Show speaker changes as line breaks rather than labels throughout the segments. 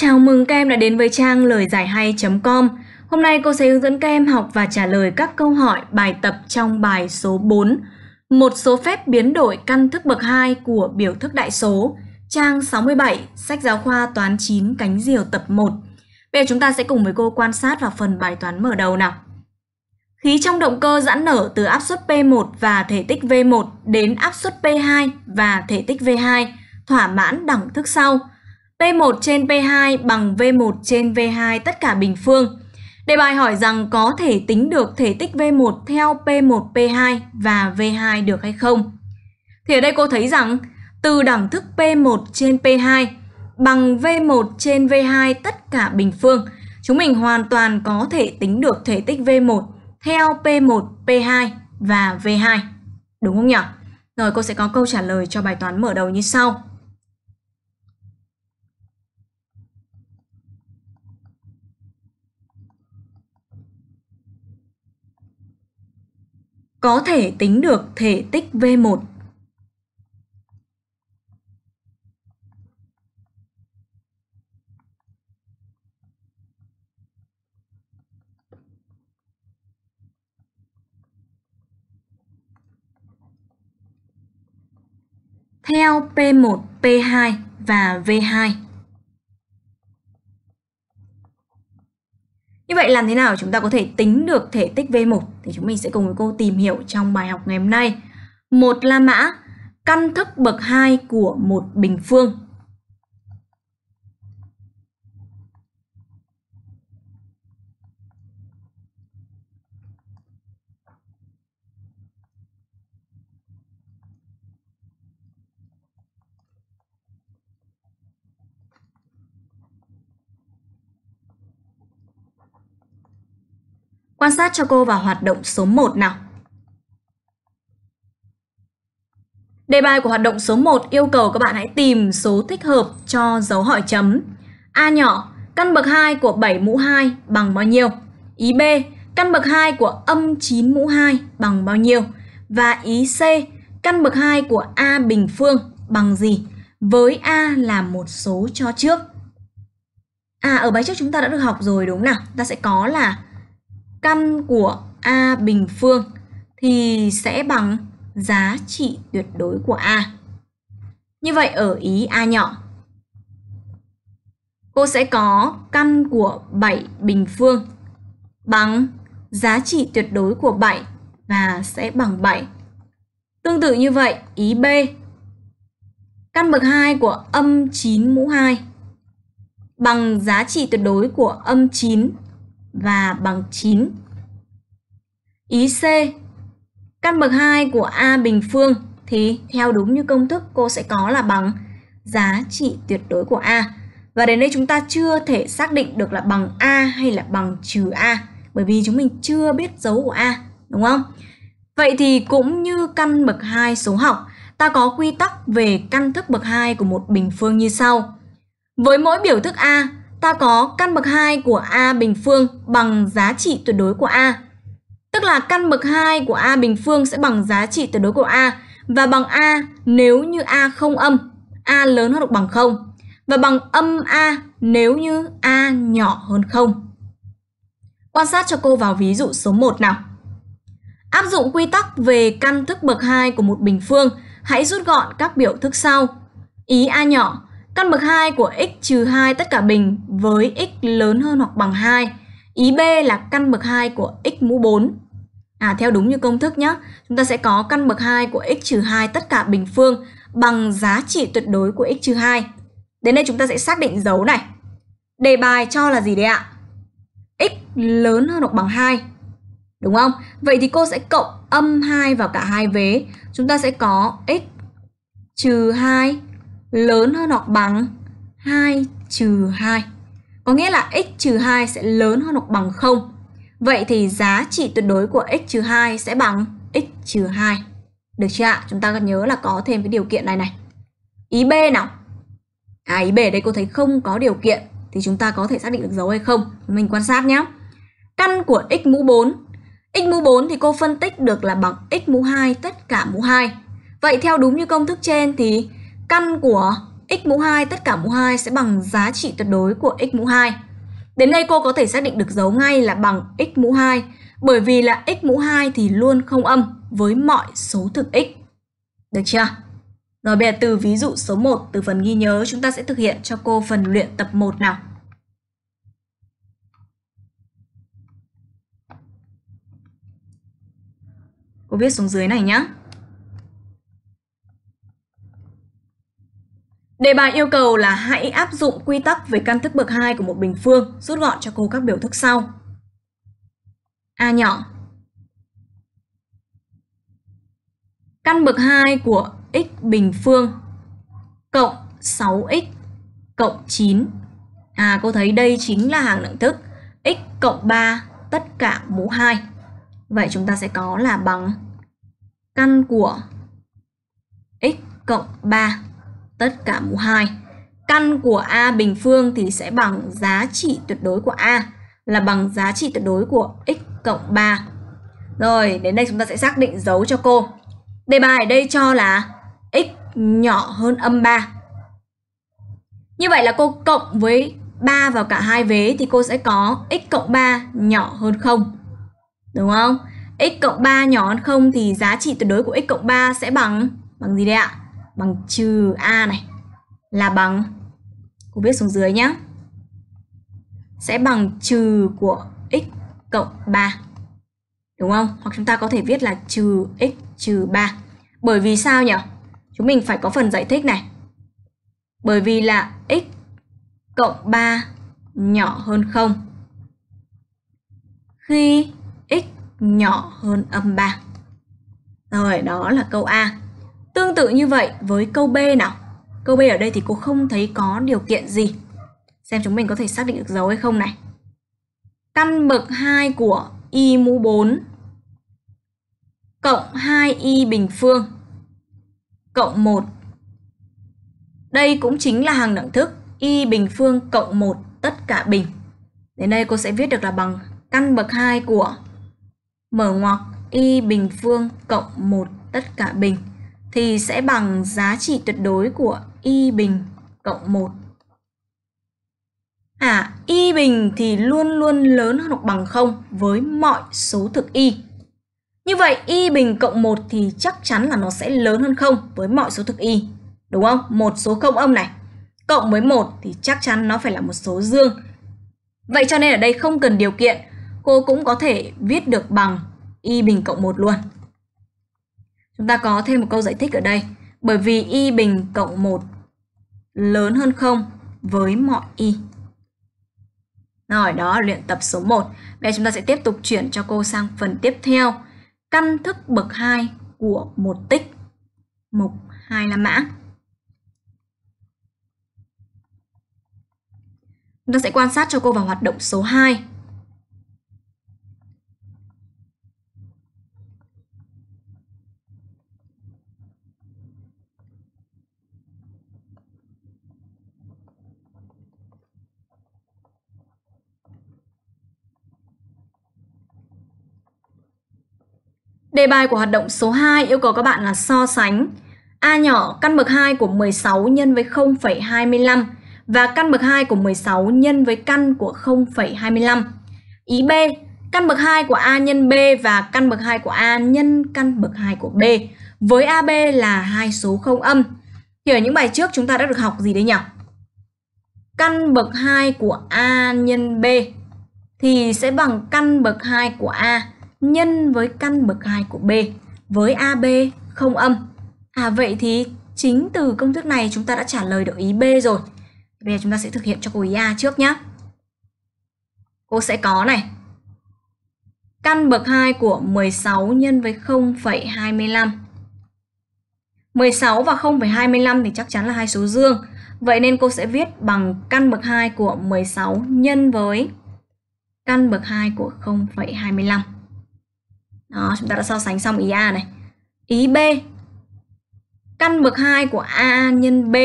Chào mừng các em đã đến với trang lời giải hay.com. Hôm nay cô sẽ hướng dẫn các em học và trả lời các câu hỏi bài tập trong bài số 4, một số phép biến đổi căn thức bậc 2 của biểu thức đại số, trang 67, sách giáo khoa toán 9 cánh diều tập 1. Bây giờ chúng ta sẽ cùng với cô quan sát vào phần bài toán mở đầu nào. Khí trong động cơ giãn nở từ áp suất P1 và thể tích V1 đến áp suất P2 và thể tích V2 thỏa mãn đẳng thức sau – P1 trên P2 bằng V1 trên V2 tất cả bình phương. Đề bài hỏi rằng có thể tính được thể tích V1 theo P1, P2 và V2 được hay không? Thì ở đây cô thấy rằng từ đẳng thức P1 trên P2 bằng V1 trên V2 tất cả bình phương, chúng mình hoàn toàn có thể tính được thể tích V1 theo P1, P2 và V2. Đúng không nhỉ? Rồi cô sẽ có câu trả lời cho bài toán mở đầu như sau. có thể tính được thể tích V1. theo P1, P2 và V2. Như vậy làm thế nào chúng ta có thể tính được thể tích V1 thì chúng mình sẽ cùng với cô tìm hiểu trong bài học ngày hôm nay. Một la mã căn thức bậc 2 của một bình phương. Quan sát cho cô vào hoạt động số 1 nào. Đề bài của hoạt động số 1 yêu cầu các bạn hãy tìm số thích hợp cho dấu hỏi chấm. A nhỏ, căn bậc 2 của 7 mũ 2 bằng bao nhiêu? Ý B, căn bậc 2 của âm 9 mũ 2 bằng bao nhiêu? Và ý C, căn bậc 2 của A bình phương bằng gì? Với A là một số cho trước. À, ở bài trước chúng ta đã được học rồi đúng không nào? Ta sẽ có là căn của A bình phương thì sẽ bằng giá trị tuyệt đối của A. Như vậy ở ý A nhỏ, cô sẽ có căn của 7 bình phương bằng giá trị tuyệt đối của 7 và sẽ bằng 7. Tương tự như vậy, ý B. Căn bậc 2 của âm 9 mũ 2 bằng giá trị tuyệt đối của âm 9 và bằng 9. Ý C. Căn bậc 2 của A bình phương thì theo đúng như công thức cô sẽ có là bằng giá trị tuyệt đối của A. Và đến đây chúng ta chưa thể xác định được là bằng A hay là bằng trừ A bởi vì chúng mình chưa biết dấu của A, đúng không? Vậy thì cũng như căn bậc 2 số học, ta có quy tắc về căn thức bậc 2 của một bình phương như sau. Với mỗi biểu thức A, ta có căn bậc 2 của A bình phương bằng giá trị tuyệt đối của A. Tức là căn bậc 2 của A bình phương sẽ bằng giá trị tuyệt đối của A và bằng A nếu như A không âm, A lớn hơn hoặc bằng 0 và bằng âm A nếu như A nhỏ hơn 0. Quan sát cho cô vào ví dụ số 1 nào. Áp dụng quy tắc về căn thức bậc 2 của một bình phương, hãy rút gọn các biểu thức sau. Ý A nhỏ Căn bậc 2 của x trừ 2 tất cả bình với x lớn hơn hoặc bằng 2. Ý B là căn bậc 2 của x mũ 4. À, theo đúng như công thức nhé, chúng ta sẽ có căn bậc 2 của x trừ 2 tất cả bình phương bằng giá trị tuyệt đối của x trừ 2. Đến đây chúng ta sẽ xác định dấu này. Đề bài cho là gì đấy ạ? x lớn hơn hoặc bằng 2. Đúng không? Vậy thì cô sẽ cộng âm 2 vào cả hai vế. Chúng ta sẽ có x trừ 2 lớn hơn hoặc bằng 2 trừ 2. Có nghĩa là x trừ 2 sẽ lớn hơn hoặc bằng 0. Vậy thì giá trị tuyệt đối của x trừ 2 sẽ bằng x trừ 2. Được chưa ạ? Chúng ta cần nhớ là có thêm cái điều kiện này này. Ý B nào. À ý B đây cô thấy không có điều kiện thì chúng ta có thể xác định được dấu hay không? Mình quan sát nhé. Căn của x mũ 4. x mũ 4 thì cô phân tích được là bằng x mũ 2 tất cả mũ 2. Vậy theo đúng như công thức trên thì căn của x mũ 2 tất cả mũ 2 sẽ bằng giá trị tuyệt đối của x mũ 2. Đến đây cô có thể xác định được dấu ngay là bằng x mũ 2 bởi vì là x mũ 2 thì luôn không âm với mọi số thực x. Được chưa? Rồi bây giờ từ ví dụ số 1 từ phần ghi nhớ chúng ta sẽ thực hiện cho cô phần luyện tập 1 nào. Cô viết xuống dưới này nhé. Đề bài yêu cầu là hãy áp dụng quy tắc về căn thức bậc 2 của một bình phương, rút gọn cho cô các biểu thức sau. A nhỏ. Căn bậc 2 của x bình phương cộng 6x cộng 9. À, cô thấy đây chính là hàng đẳng thức x cộng 3 tất cả mũ 2. Vậy chúng ta sẽ có là bằng căn của x cộng 3 tất cả mũ 2. Căn của A bình phương thì sẽ bằng giá trị tuyệt đối của A là bằng giá trị tuyệt đối của x cộng 3. Rồi, đến đây chúng ta sẽ xác định dấu cho cô. Đề bài ở đây cho là x nhỏ hơn âm 3. Như vậy là cô cộng với 3 vào cả hai vế thì cô sẽ có x cộng 3 nhỏ hơn 0. Đúng không? x cộng 3 nhỏ hơn 0 thì giá trị tuyệt đối của x cộng 3 sẽ bằng bằng gì đây ạ? bằng trừ A này là bằng cô viết xuống dưới nhé sẽ bằng trừ của x cộng 3 đúng không? Hoặc chúng ta có thể viết là trừ x trừ 3 bởi vì sao nhỉ? Chúng mình phải có phần giải thích này bởi vì là x cộng 3 nhỏ hơn 0 khi x nhỏ hơn âm 3 rồi đó là câu A Tương tự như vậy với câu B nào. Câu B ở đây thì cô không thấy có điều kiện gì. Xem chúng mình có thể xác định được dấu hay không này. Căn bậc 2 của y mũ 4 cộng 2y bình phương cộng 1. Đây cũng chính là hàng đẳng thức y bình phương cộng 1 tất cả bình. Đến đây cô sẽ viết được là bằng căn bậc 2 của mở ngoặc y bình phương cộng 1 tất cả bình thì sẽ bằng giá trị tuyệt đối của y bình cộng 1. À, y bình thì luôn luôn lớn hơn hoặc bằng 0 với mọi số thực y. Như vậy y bình cộng 1 thì chắc chắn là nó sẽ lớn hơn 0 với mọi số thực y. Đúng không? Một số không âm này cộng với 1 thì chắc chắn nó phải là một số dương. Vậy cho nên ở đây không cần điều kiện, cô cũng có thể viết được bằng y bình cộng 1 luôn. Chúng ta có thêm một câu giải thích ở đây. Bởi vì y bình cộng 1 lớn hơn 0 với mọi y. Rồi, đó là luyện tập số 1. Bây giờ chúng ta sẽ tiếp tục chuyển cho cô sang phần tiếp theo. Căn thức bậc 2 của một tích. Mục 2 là mã. Chúng ta sẽ quan sát cho cô vào hoạt động số 2. Đề bài của hoạt động số 2 yêu cầu các bạn là so sánh A nhỏ căn bậc 2 của 16 nhân với 0,25 và căn bậc 2 của 16 nhân với căn của 0,25. Ý B, căn bậc 2 của A nhân B và căn bậc 2 của A nhân căn bậc 2 của B với AB là hai số không âm. Thì ở những bài trước chúng ta đã được học gì đấy nhỉ? Căn bậc 2 của A nhân B thì sẽ bằng căn bậc 2 của A nhân với căn bậc 2 của B với AB không âm. À vậy thì chính từ công thức này chúng ta đã trả lời được ý B rồi. Bây giờ chúng ta sẽ thực hiện cho cô ý A trước nhé. Cô sẽ có này. Căn bậc 2 của 16 nhân với 0,25. 16 và 0,25 thì chắc chắn là hai số dương. Vậy nên cô sẽ viết bằng căn bậc 2 của 16 nhân với căn bậc 2 của 0,25. Đó, chúng ta đã so sánh xong ý A này. Ý B. Căn bậc 2 của A nhân B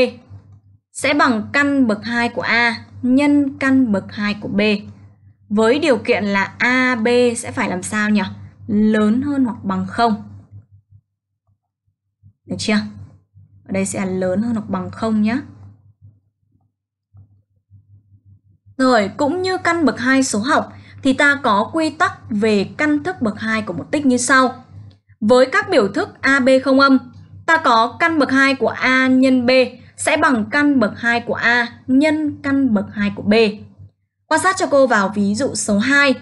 sẽ bằng căn bậc 2 của A nhân căn bậc 2 của B. Với điều kiện là AB sẽ phải làm sao nhỉ? Lớn hơn hoặc bằng 0. Được chưa? Ở đây sẽ là lớn hơn hoặc bằng 0 nhé. Rồi, cũng như căn bậc 2 số học thì ta có quy tắc về căn thức bậc 2 của một tích như sau. Với các biểu thức AB không âm, ta có căn bậc 2 của A nhân B sẽ bằng căn bậc 2 của A nhân căn bậc 2 của B. Quan sát cho cô vào ví dụ số 2.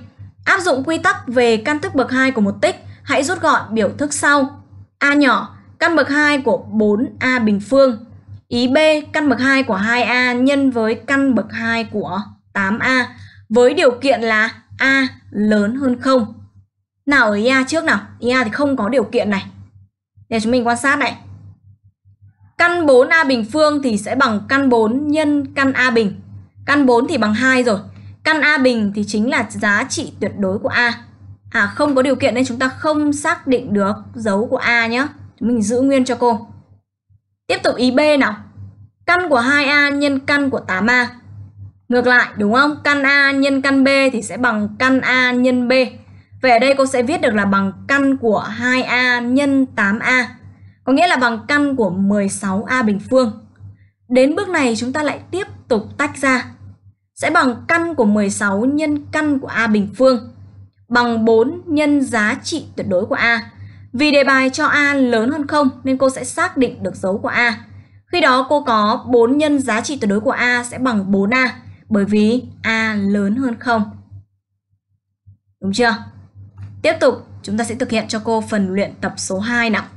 Áp dụng quy tắc về căn thức bậc 2 của một tích, hãy rút gọn biểu thức sau. A nhỏ, căn bậc 2 của 4A bình phương. Ý B, căn bậc 2 của 2A nhân với căn bậc 2 của 8A với điều kiện là A lớn hơn 0. Nào ở IA trước nào, IA thì không có điều kiện này. Để chúng mình quan sát này. Căn 4A bình phương thì sẽ bằng căn 4 nhân căn A bình. Căn 4 thì bằng 2 rồi. Căn A bình thì chính là giá trị tuyệt đối của A. À không có điều kiện nên chúng ta không xác định được dấu của A nhé. Chúng mình giữ nguyên cho cô. Tiếp tục ý B nào. Căn của 2A nhân căn của 8A. Ngược lại đúng không? Căn A nhân căn B thì sẽ bằng căn A nhân B. về đây cô sẽ viết được là bằng căn của 2A nhân 8A. Có nghĩa là bằng căn của 16A bình phương. Đến bước này chúng ta lại tiếp tục tách ra. Sẽ bằng căn của 16 nhân căn của A bình phương. Bằng 4 nhân giá trị tuyệt đối của A. Vì đề bài cho A lớn hơn không nên cô sẽ xác định được dấu của A. Khi đó cô có 4 nhân giá trị tuyệt đối của A sẽ bằng 4A bởi vì A lớn hơn 0. Đúng chưa? Tiếp tục, chúng ta sẽ thực hiện cho cô phần luyện tập số 2 nào.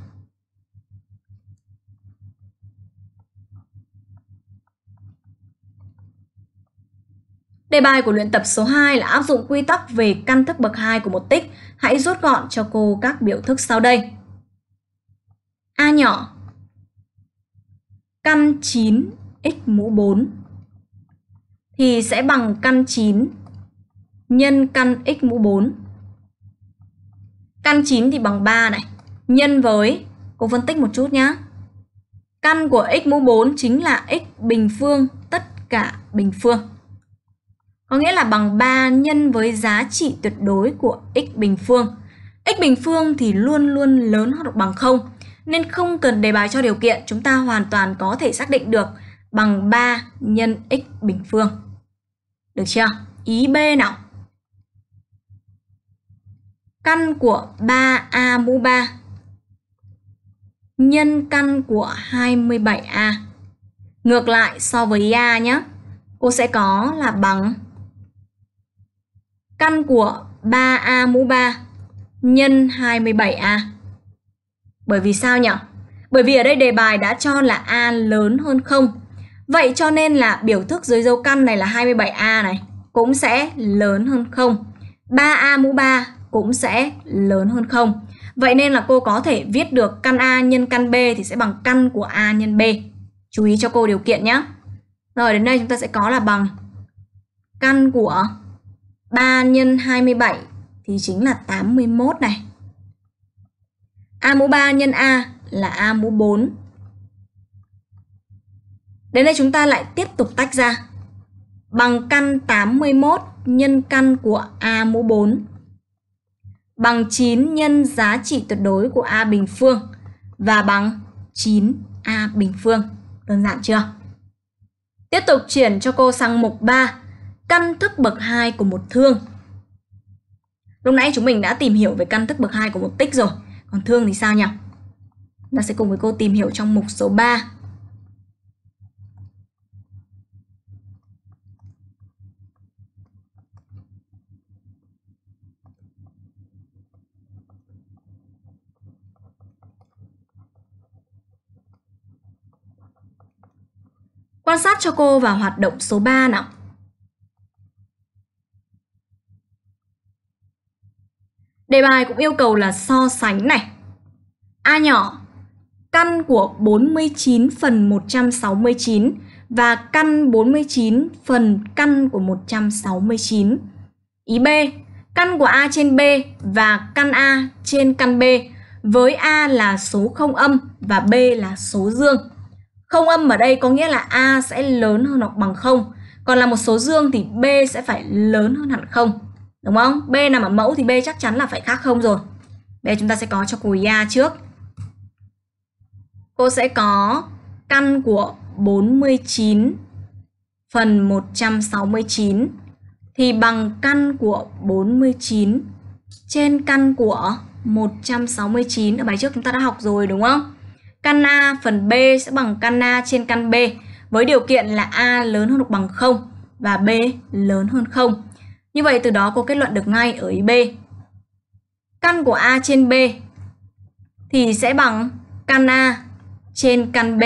Đề bài của luyện tập số 2 là áp dụng quy tắc về căn thức bậc 2 của một tích. Hãy rút gọn cho cô các biểu thức sau đây. A nhỏ Căn 9 x mũ 4 thì sẽ bằng căn 9 nhân căn x mũ 4. Căn 9 thì bằng 3 này, nhân với, cô phân tích một chút nhá. Căn của x mũ 4 chính là x bình phương tất cả bình phương. Có nghĩa là bằng 3 nhân với giá trị tuyệt đối của x bình phương. x bình phương thì luôn luôn lớn hoặc bằng 0, nên không cần đề bài cho điều kiện, chúng ta hoàn toàn có thể xác định được bằng 3 nhân x bình phương. Được chưa? Ý B nào. Căn của 3A mũ 3 nhân căn của 27A. Ngược lại so với A nhé. Cô sẽ có là bằng căn của 3A mũ 3 nhân 27A. Bởi vì sao nhỉ? Bởi vì ở đây đề bài đã cho là A lớn hơn 0 Vậy cho nên là biểu thức dưới dấu căn này là 27A này cũng sẽ lớn hơn 0. 3A mũ 3 cũng sẽ lớn hơn 0. Vậy nên là cô có thể viết được căn A nhân căn B thì sẽ bằng căn của A nhân B. Chú ý cho cô điều kiện nhé. Rồi đến đây chúng ta sẽ có là bằng căn của 3 nhân 27 thì chính là 81 này. A mũ 3 nhân A là A mũ 4 Đến đây chúng ta lại tiếp tục tách ra. Bằng căn 81 nhân căn của A mũ 4 bằng 9 nhân giá trị tuyệt đối của A bình phương và bằng 9A bình phương. Đơn giản chưa? Tiếp tục chuyển cho cô sang mục 3, căn thức bậc 2 của một thương. Lúc nãy chúng mình đã tìm hiểu về căn thức bậc 2 của một tích rồi, còn thương thì sao nhỉ? Ta sẽ cùng với cô tìm hiểu trong mục số 3. Quan sát cho cô vào hoạt động số 3 nào. Đề bài cũng yêu cầu là so sánh này. A nhỏ, căn của 49 phần 169 và căn 49 phần căn của 169. Ý B, căn của A trên B và căn A trên căn B với A là số không âm và B là số dương. Không âm ở đây có nghĩa là A sẽ lớn hơn hoặc bằng 0. Còn là một số dương thì B sẽ phải lớn hơn hẳn 0. Đúng không? B nằm ở mẫu thì B chắc chắn là phải khác không rồi. Bây chúng ta sẽ có cho cô A trước. Cô sẽ có căn của 49 phần 169 thì bằng căn của 49 trên căn của 169 ở bài trước chúng ta đã học rồi đúng không? căn A phần B sẽ bằng căn A trên căn B với điều kiện là A lớn hơn hoặc bằng 0 và B lớn hơn 0. Như vậy từ đó cô kết luận được ngay ở ý B. Căn của A trên B thì sẽ bằng căn A trên căn B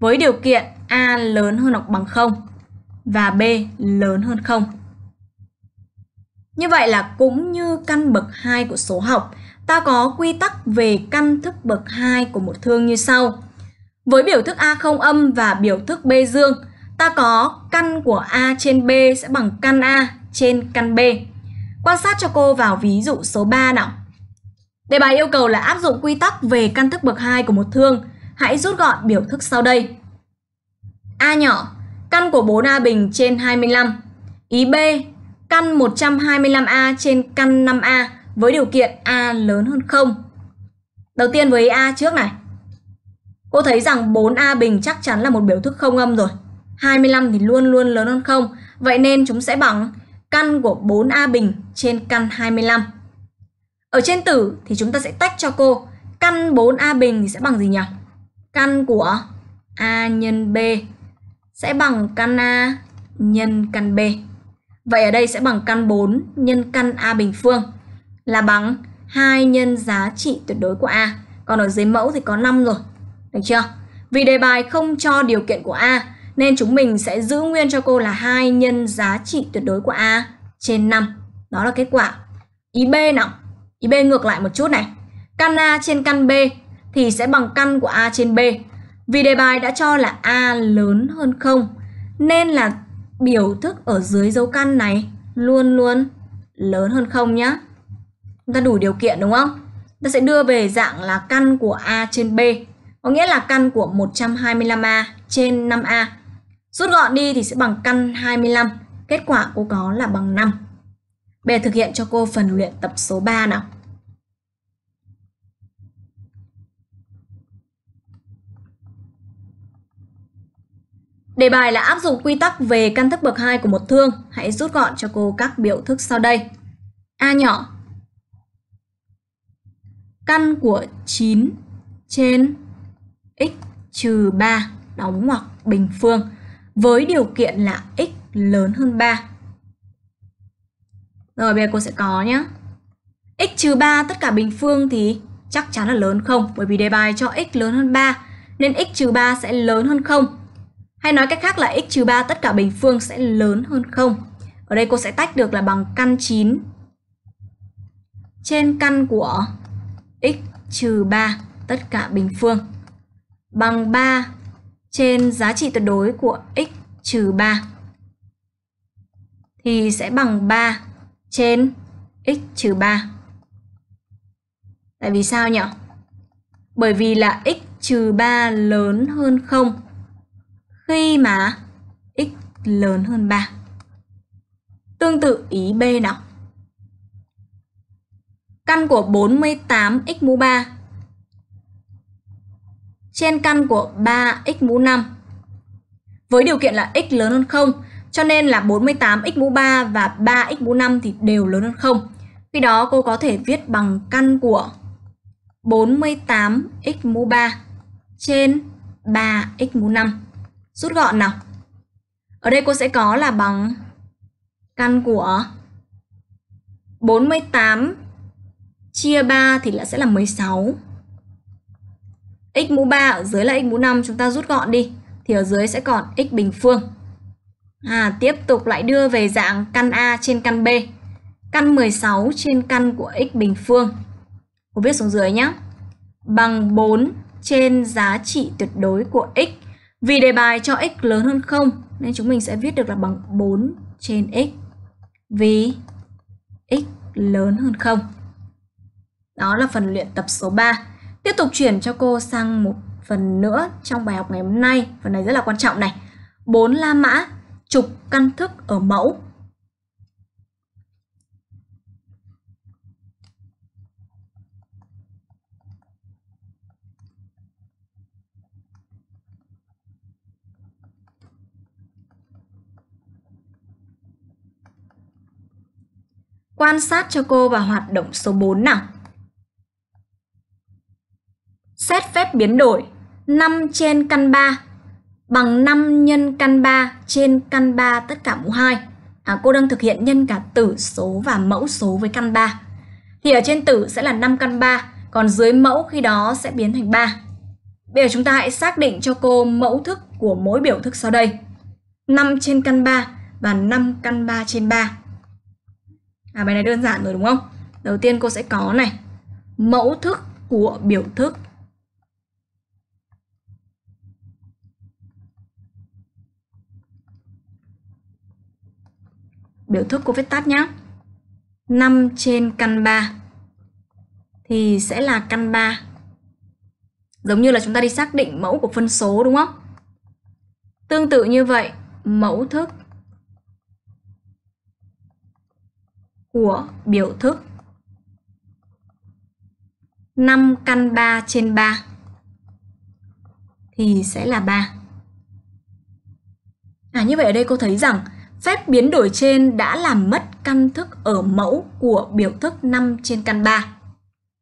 với điều kiện A lớn hơn hoặc bằng 0 và B lớn hơn 0. Như vậy là cũng như căn bậc 2 của số học ta có quy tắc về căn thức bậc 2 của một thương như sau. Với biểu thức A không âm và biểu thức B dương, ta có căn của A trên B sẽ bằng căn A trên căn B. Quan sát cho cô vào ví dụ số 3 nào. Đề bài yêu cầu là áp dụng quy tắc về căn thức bậc 2 của một thương. Hãy rút gọn biểu thức sau đây. A nhỏ, căn của 4A bình trên 25. Ý B, căn 125A trên căn 5A với điều kiện A lớn hơn 0. Đầu tiên với A trước này. Cô thấy rằng 4A bình chắc chắn là một biểu thức không âm rồi. 25 thì luôn luôn lớn hơn 0. Vậy nên chúng sẽ bằng căn của 4A bình trên căn 25. Ở trên tử thì chúng ta sẽ tách cho cô căn 4A bình thì sẽ bằng gì nhỉ? Căn của A nhân B sẽ bằng căn A nhân căn B. Vậy ở đây sẽ bằng căn 4 nhân căn A bình phương là bằng 2 nhân giá trị tuyệt đối của A. Còn ở dưới mẫu thì có 5 rồi. Được chưa? Vì đề bài không cho điều kiện của A nên chúng mình sẽ giữ nguyên cho cô là 2 nhân giá trị tuyệt đối của A trên 5. Đó là kết quả. Ý B nào? Ý B ngược lại một chút này. Căn A trên căn B thì sẽ bằng căn của A trên B. Vì đề bài đã cho là A lớn hơn 0 nên là biểu thức ở dưới dấu căn này luôn luôn lớn hơn 0 nhé chúng ta đủ điều kiện đúng không? ta sẽ đưa về dạng là căn của A trên B. Có nghĩa là căn của 125A trên 5A. Rút gọn đi thì sẽ bằng căn 25. Kết quả cô có là bằng 5. Bây giờ thực hiện cho cô phần luyện tập số 3 nào. Đề bài là áp dụng quy tắc về căn thức bậc 2 của một thương. Hãy rút gọn cho cô các biểu thức sau đây. A nhỏ căn của 9 trên x trừ 3 đóng ngoặc bình phương với điều kiện là x lớn hơn 3. Rồi bây giờ cô sẽ có nhé. x trừ 3 tất cả bình phương thì chắc chắn là lớn không bởi vì đề bài cho x lớn hơn 3 nên x trừ 3 sẽ lớn hơn 0. Hay nói cách khác là x trừ 3 tất cả bình phương sẽ lớn hơn 0. Ở đây cô sẽ tách được là bằng căn 9 trên căn của x trừ 3 tất cả bình phương bằng 3 trên giá trị tuyệt đối của x trừ 3 thì sẽ bằng 3 trên x trừ 3. Tại vì sao nhỉ? Bởi vì là x trừ 3 lớn hơn 0 khi mà x lớn hơn 3. Tương tự ý B nào căn của 48 x mũ 3 trên căn của 3 x mũ 5. Với điều kiện là x lớn hơn 0, cho nên là 48 x mũ 3 và 3 x mũ 5 thì đều lớn hơn 0. Khi đó cô có thể viết bằng căn của 48 x mũ 3 trên 3 x mũ 5. Rút gọn nào. Ở đây cô sẽ có là bằng căn của 48 chia 3 thì là sẽ là 16. x mũ 3 ở dưới là x mũ 5 chúng ta rút gọn đi thì ở dưới sẽ còn x bình phương. À, tiếp tục lại đưa về dạng căn A trên căn B. Căn 16 trên căn của x bình phương. Cô viết xuống dưới nhé. Bằng 4 trên giá trị tuyệt đối của x. Vì đề bài cho x lớn hơn 0 nên chúng mình sẽ viết được là bằng 4 trên x. Vì x lớn hơn 0. Đó là phần luyện tập số 3. Tiếp tục chuyển cho cô sang một phần nữa trong bài học ngày hôm nay. Phần này rất là quan trọng này. 4 la mã trục căn thức ở mẫu. Quan sát cho cô và hoạt động số 4 nào. Xét phép biến đổi 5 trên căn 3 bằng 5 nhân căn 3 trên căn 3 tất cả mũ 2. À, cô đang thực hiện nhân cả tử số và mẫu số với căn 3. Thì ở trên tử sẽ là 5 căn 3, còn dưới mẫu khi đó sẽ biến thành 3. Bây giờ chúng ta hãy xác định cho cô mẫu thức của mỗi biểu thức sau đây. 5 trên căn 3 và 5 căn 3 trên 3. À, bài này đơn giản rồi đúng không? Đầu tiên cô sẽ có này, mẫu thức của biểu thức biểu thức cô viết tắt nhé 5 trên căn 3 thì sẽ là căn 3 giống như là chúng ta đi xác định mẫu của phân số đúng không tương tự như vậy mẫu thức của biểu thức 5 căn 3 trên 3 thì sẽ là 3. À như vậy ở đây cô thấy rằng Phép biến đổi trên đã làm mất căn thức ở mẫu của biểu thức 5 trên căn 3.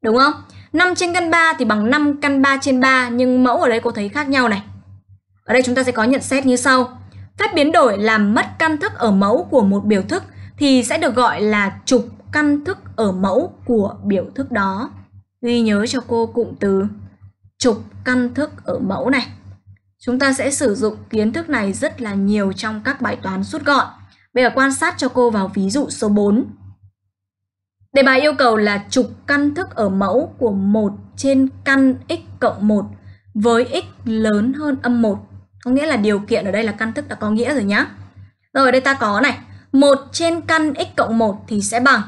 Đúng không? 5 trên căn 3 thì bằng 5 căn 3 trên 3 nhưng mẫu ở đây cô thấy khác nhau này. Ở đây chúng ta sẽ có nhận xét như sau. Phép biến đổi làm mất căn thức ở mẫu của một biểu thức thì sẽ được gọi là trục căn thức ở mẫu của biểu thức đó. Ghi nhớ cho cô cụm từ trục căn thức ở mẫu này. Chúng ta sẽ sử dụng kiến thức này rất là nhiều trong các bài toán rút gọn. Bây giờ quan sát cho cô vào ví dụ số 4. Đề bài yêu cầu là trục căn thức ở mẫu của 1 trên căn x cộng 1 với x lớn hơn âm 1. Có nghĩa là điều kiện ở đây là căn thức đã có nghĩa rồi nhá. Rồi đây ta có này, 1 trên căn x cộng 1 thì sẽ bằng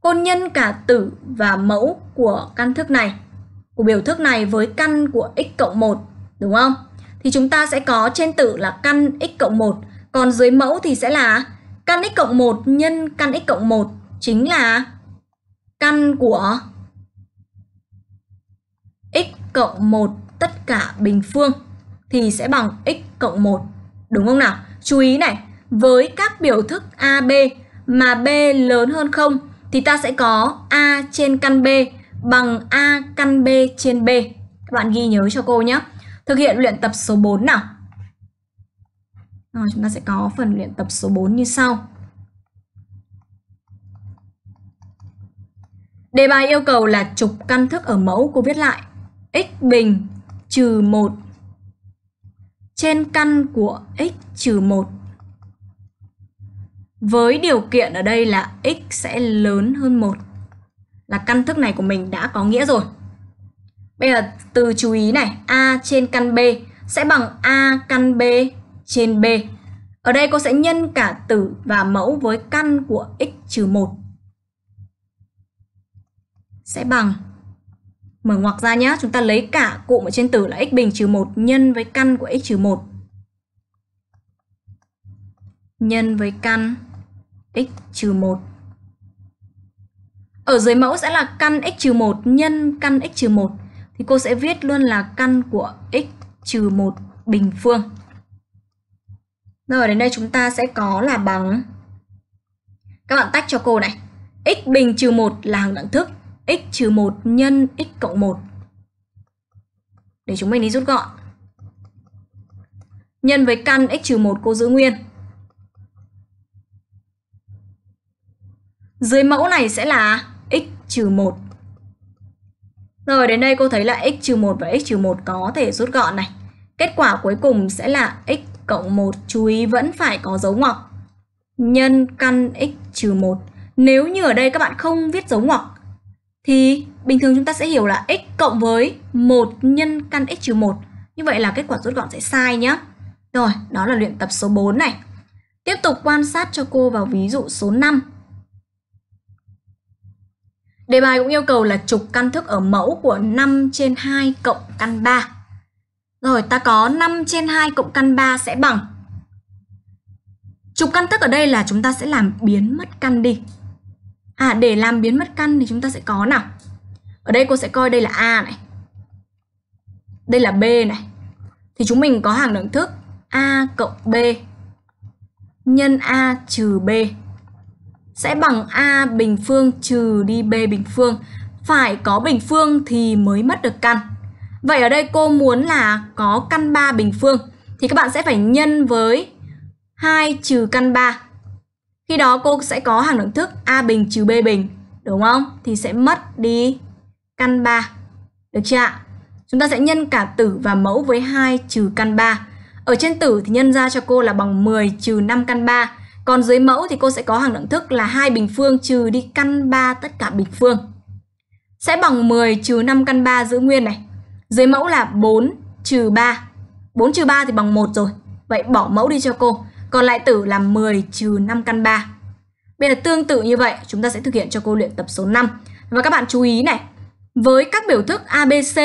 côn nhân cả tử và mẫu của căn thức này, của biểu thức này với căn của x cộng 1 đúng không? Thì chúng ta sẽ có trên tử là căn x cộng 1, còn dưới mẫu thì sẽ là căn x cộng 1 nhân căn x cộng 1 chính là căn của x cộng 1 tất cả bình phương thì sẽ bằng x cộng 1, đúng không nào? Chú ý này, với các biểu thức AB mà B lớn hơn 0 thì ta sẽ có A trên căn B bằng A căn B trên B. Các bạn ghi nhớ cho cô nhé. Thực hiện luyện tập số 4 nào. Rồi chúng ta sẽ có phần luyện tập số 4 như sau. Đề bài yêu cầu là trục căn thức ở mẫu cô viết lại x bình trừ 1 trên căn của x trừ 1 với điều kiện ở đây là x sẽ lớn hơn 1 là căn thức này của mình đã có nghĩa rồi Bây giờ từ chú ý này, A trên căn B sẽ bằng A căn B trên B. Ở đây cô sẽ nhân cả tử và mẫu với căn của x trừ 1 sẽ bằng mở ngoặc ra nhé, chúng ta lấy cả cụm ở trên tử là x bình trừ 1 nhân với căn của x trừ 1 nhân với căn x trừ 1. Ở dưới mẫu sẽ là căn x trừ 1 nhân căn x trừ 1 thì cô sẽ viết luôn là căn của x trừ 1 bình phương. Rồi đến đây chúng ta sẽ có là bằng các bạn tách cho cô này. x bình trừ 1 là hằng đẳng thức, x trừ 1 nhân x cộng 1. Để chúng mình đi rút gọn. Nhân với căn x trừ 1 cô giữ nguyên. Dưới mẫu này sẽ là x trừ 1 rồi đến đây cô thấy là x-1 và x-1 có thể rút gọn này. Kết quả cuối cùng sẽ là x cộng 1 chú ý vẫn phải có dấu ngoặc nhân căn x-1. Nếu như ở đây các bạn không viết dấu ngoặc thì bình thường chúng ta sẽ hiểu là x cộng với 1 nhân căn x-1. Như vậy là kết quả rút gọn sẽ sai nhé. Rồi, đó là luyện tập số 4 này. Tiếp tục quan sát cho cô vào ví dụ số 5. Đề bài cũng yêu cầu là trục căn thức ở mẫu của 5 trên 2 cộng căn 3. Rồi ta có 5 trên 2 cộng căn 3 sẽ bằng. Trục căn thức ở đây là chúng ta sẽ làm biến mất căn đi. À để làm biến mất căn thì chúng ta sẽ có nào. Ở đây cô sẽ coi đây là A này. Đây là B này. Thì chúng mình có hàng đẳng thức A cộng B nhân A trừ B sẽ bằng A bình phương trừ đi B bình phương. Phải có bình phương thì mới mất được căn. Vậy ở đây cô muốn là có căn 3 bình phương thì các bạn sẽ phải nhân với 2 trừ căn 3. Khi đó cô sẽ có hàng đẳng thức A bình trừ B bình, đúng không? Thì sẽ mất đi căn 3. Được chưa ạ? Chúng ta sẽ nhân cả tử và mẫu với 2 trừ căn 3. Ở trên tử thì nhân ra cho cô là bằng 10 trừ 5 căn 3 còn dưới mẫu thì cô sẽ có hàng đẳng thức là hai bình phương trừ đi căn 3 tất cả bình phương. Sẽ bằng 10 trừ 5 căn 3 giữ nguyên này. Dưới mẫu là 4 trừ 3. 4 trừ 3 thì bằng 1 rồi. Vậy bỏ mẫu đi cho cô. Còn lại tử là 10 trừ 5 căn 3. Bây giờ tương tự như vậy, chúng ta sẽ thực hiện cho cô luyện tập số 5. Và các bạn chú ý này, với các biểu thức ABC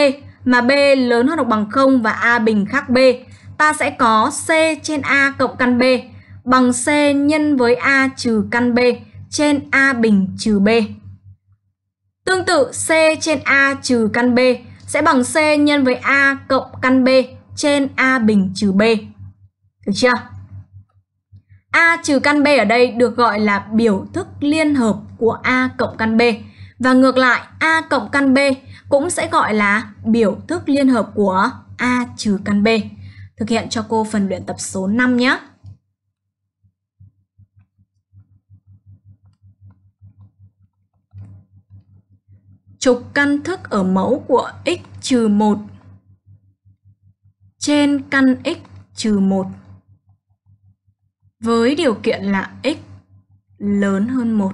mà B lớn hơn hoặc bằng 0 và A bình khác B, ta sẽ có C trên A cộng căn B bằng C nhân với A trừ căn B trên A bình trừ B. Tương tự C trên A trừ căn B sẽ bằng C nhân với A cộng căn B trên A bình trừ B. Được chưa? A trừ căn B ở đây được gọi là biểu thức liên hợp của A cộng căn B. Và ngược lại, A cộng căn B cũng sẽ gọi là biểu thức liên hợp của A trừ căn B. Thực hiện cho cô phần luyện tập số 5 nhé. trục căn thức ở mẫu của x trừ 1 trên căn x trừ 1 với điều kiện là x lớn hơn 1.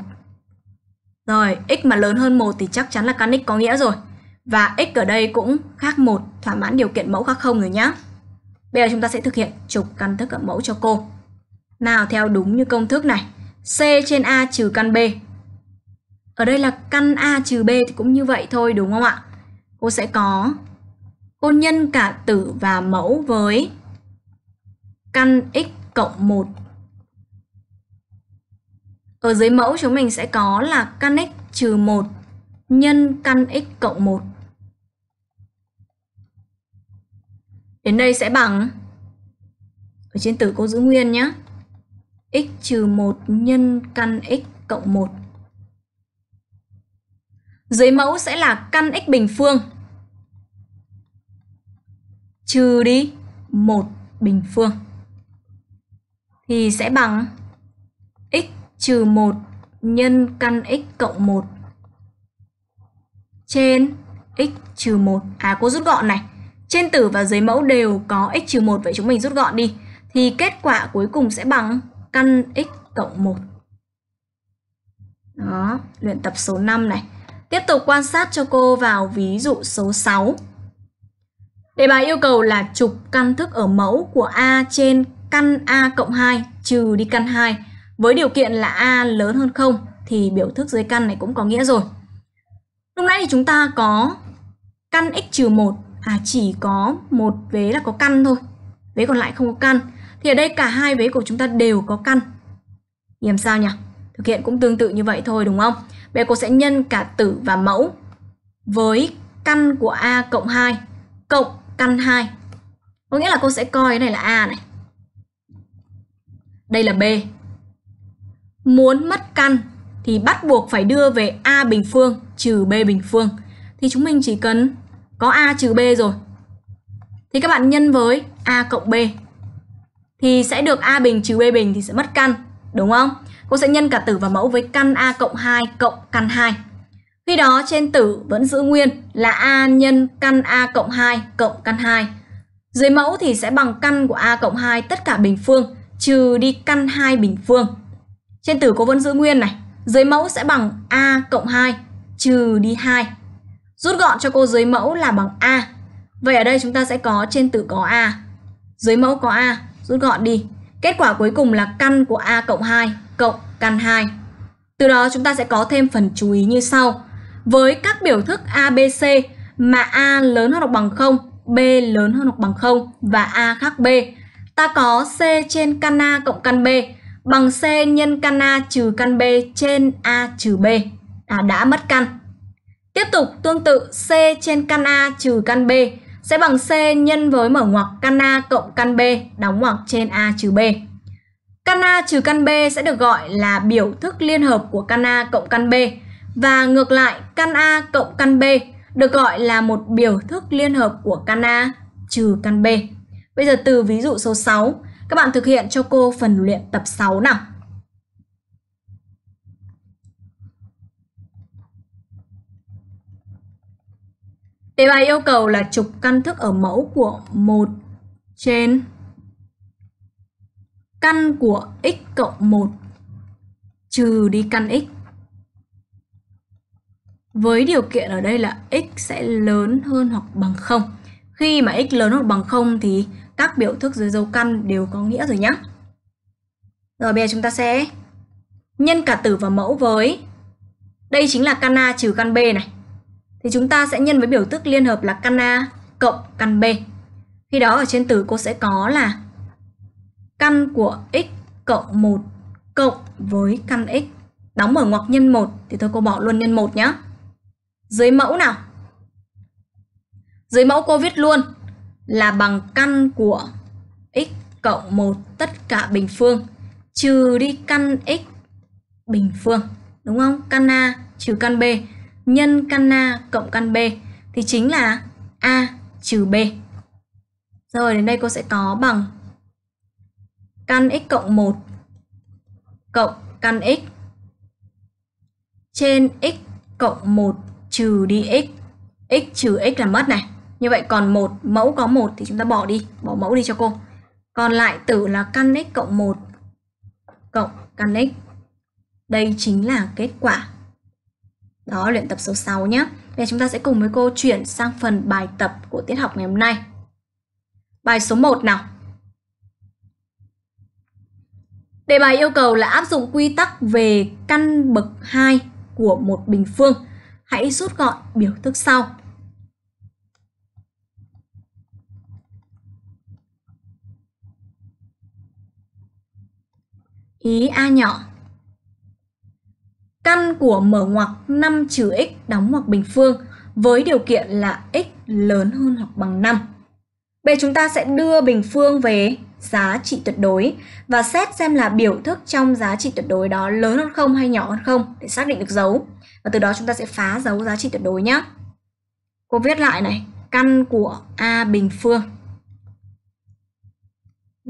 Rồi, x mà lớn hơn 1 thì chắc chắn là căn x có nghĩa rồi. Và x ở đây cũng khác 1, thỏa mãn điều kiện mẫu khác không rồi nhá. Bây giờ chúng ta sẽ thực hiện trục căn thức ở mẫu cho cô. Nào theo đúng như công thức này. C trên A trừ căn B ở đây là căn A trừ B thì cũng như vậy thôi đúng không ạ? Cô sẽ có cô nhân cả tử và mẫu với căn x cộng 1. Ở dưới mẫu chúng mình sẽ có là căn x trừ 1 nhân căn x cộng 1. Đến đây sẽ bằng ở trên tử cô giữ nguyên nhé. x trừ 1 nhân căn x cộng 1. Dưới mẫu sẽ là căn x bình phương trừ đi một bình phương thì sẽ bằng x trừ 1 nhân căn x cộng 1 trên x trừ 1. À cô rút gọn này. Trên tử và dưới mẫu đều có x trừ 1 vậy chúng mình rút gọn đi. Thì kết quả cuối cùng sẽ bằng căn x cộng 1. Đó, luyện tập số 5 này. Tiếp tục quan sát cho cô vào ví dụ số 6. Đề bài yêu cầu là trục căn thức ở mẫu của A trên căn A cộng 2 trừ đi căn 2 với điều kiện là A lớn hơn 0 thì biểu thức dưới căn này cũng có nghĩa rồi. Lúc nãy thì chúng ta có căn x trừ 1 à chỉ có một vế là có căn thôi. Vế còn lại không có căn. Thì ở đây cả hai vế của chúng ta đều có căn. Thì làm sao nhỉ? Thực hiện cũng tương tự như vậy thôi đúng không? Vậy cô sẽ nhân cả tử và mẫu với căn của A cộng 2 cộng căn 2. Có nghĩa là cô sẽ coi cái này là A này. Đây là B. Muốn mất căn thì bắt buộc phải đưa về A bình phương trừ B bình phương. Thì chúng mình chỉ cần có A trừ B rồi. Thì các bạn nhân với A cộng B. Thì sẽ được A bình trừ B bình thì sẽ mất căn, đúng không? Cô sẽ nhân cả tử và mẫu với căn A cộng 2 cộng căn 2. Khi đó trên tử vẫn giữ nguyên là A nhân căn A cộng 2 cộng căn 2. Dưới mẫu thì sẽ bằng căn của A cộng 2 tất cả bình phương trừ đi căn 2 bình phương. Trên tử cô vẫn giữ nguyên này. Dưới mẫu sẽ bằng A cộng 2 trừ đi 2. Rút gọn cho cô dưới mẫu là bằng A. Vậy ở đây chúng ta sẽ có trên tử có A. Dưới mẫu có A, rút gọn đi. Kết quả cuối cùng là căn của A cộng 2 cộng căn 2. Từ đó chúng ta sẽ có thêm phần chú ý như sau. Với các biểu thức ABC mà A lớn hơn hoặc bằng 0, B lớn hơn hoặc bằng 0 và A khác B, ta có C trên căn A cộng căn B bằng C nhân căn A trừ căn B trên A trừ B. À, đã mất căn. Tiếp tục tương tự C trên căn A trừ căn B sẽ bằng C nhân với mở ngoặc căn A cộng căn B đóng ngoặc trên A trừ B. Căn A trừ căn B sẽ được gọi là biểu thức liên hợp của căn A cộng căn B và ngược lại căn A cộng căn B được gọi là một biểu thức liên hợp của căn A trừ căn B. Bây giờ từ ví dụ số 6, các bạn thực hiện cho cô phần luyện tập 6 nào. Đề bài yêu cầu là trục căn thức ở mẫu của một trên căn của x cộng 1 trừ đi căn x. Với điều kiện ở đây là x sẽ lớn hơn hoặc bằng 0. Khi mà x lớn hoặc bằng 0 thì các biểu thức dưới dấu căn đều có nghĩa rồi nhé. Rồi bây giờ chúng ta sẽ nhân cả tử và mẫu với đây chính là căn A trừ căn B này thì chúng ta sẽ nhân với biểu thức liên hợp là căn A cộng căn B. Khi đó ở trên tử cô sẽ có là căn của x cộng 1 cộng với căn x. Đóng ở ngoặc nhân 1 thì thôi cô bỏ luôn nhân 1 nhé. Dưới mẫu nào? Dưới mẫu cô viết luôn là bằng căn của x cộng 1 tất cả bình phương trừ đi căn x bình phương. Đúng không? Căn A trừ căn B nhân căn A cộng căn B thì chính là A trừ B. Rồi đến đây cô sẽ có bằng căn x cộng 1 cộng căn x trên x cộng 1 trừ đi x. x trừ x là mất này. Như vậy còn một mẫu có một thì chúng ta bỏ đi, bỏ mẫu đi cho cô. Còn lại tử là căn x cộng 1 cộng căn x. Đây chính là kết quả đó luyện tập số 6 nhé. Bây giờ chúng ta sẽ cùng với cô chuyển sang phần bài tập của tiết học ngày hôm nay. Bài số 1 nào. Đề bài yêu cầu là áp dụng quy tắc về căn bậc 2 của một bình phương. Hãy rút gọn biểu thức sau. Ý A nhỏ căn của mở ngoặc 5 trừ x đóng ngoặc bình phương với điều kiện là x lớn hơn hoặc bằng 5. bây chúng ta sẽ đưa bình phương về giá trị tuyệt đối và xét xem là biểu thức trong giá trị tuyệt đối đó lớn hơn không hay nhỏ hơn không để xác định được dấu. Và từ đó chúng ta sẽ phá dấu giá trị tuyệt đối nhé. Cô viết lại này, căn của A bình phương.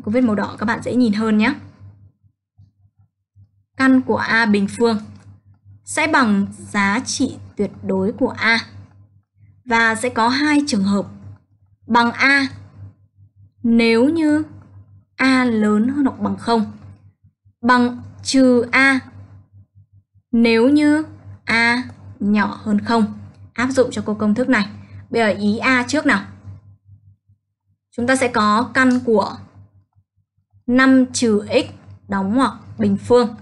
Cô viết màu đỏ các bạn dễ nhìn hơn nhé. Căn của A bình phương sẽ bằng giá trị tuyệt đối của A. Và sẽ có hai trường hợp. Bằng A nếu như A lớn hơn hoặc bằng 0. Bằng trừ A nếu như A nhỏ hơn 0. Áp dụng cho cô công thức này. Bây giờ ý A trước nào. Chúng ta sẽ có căn của 5 trừ x đóng ngoặc bình phương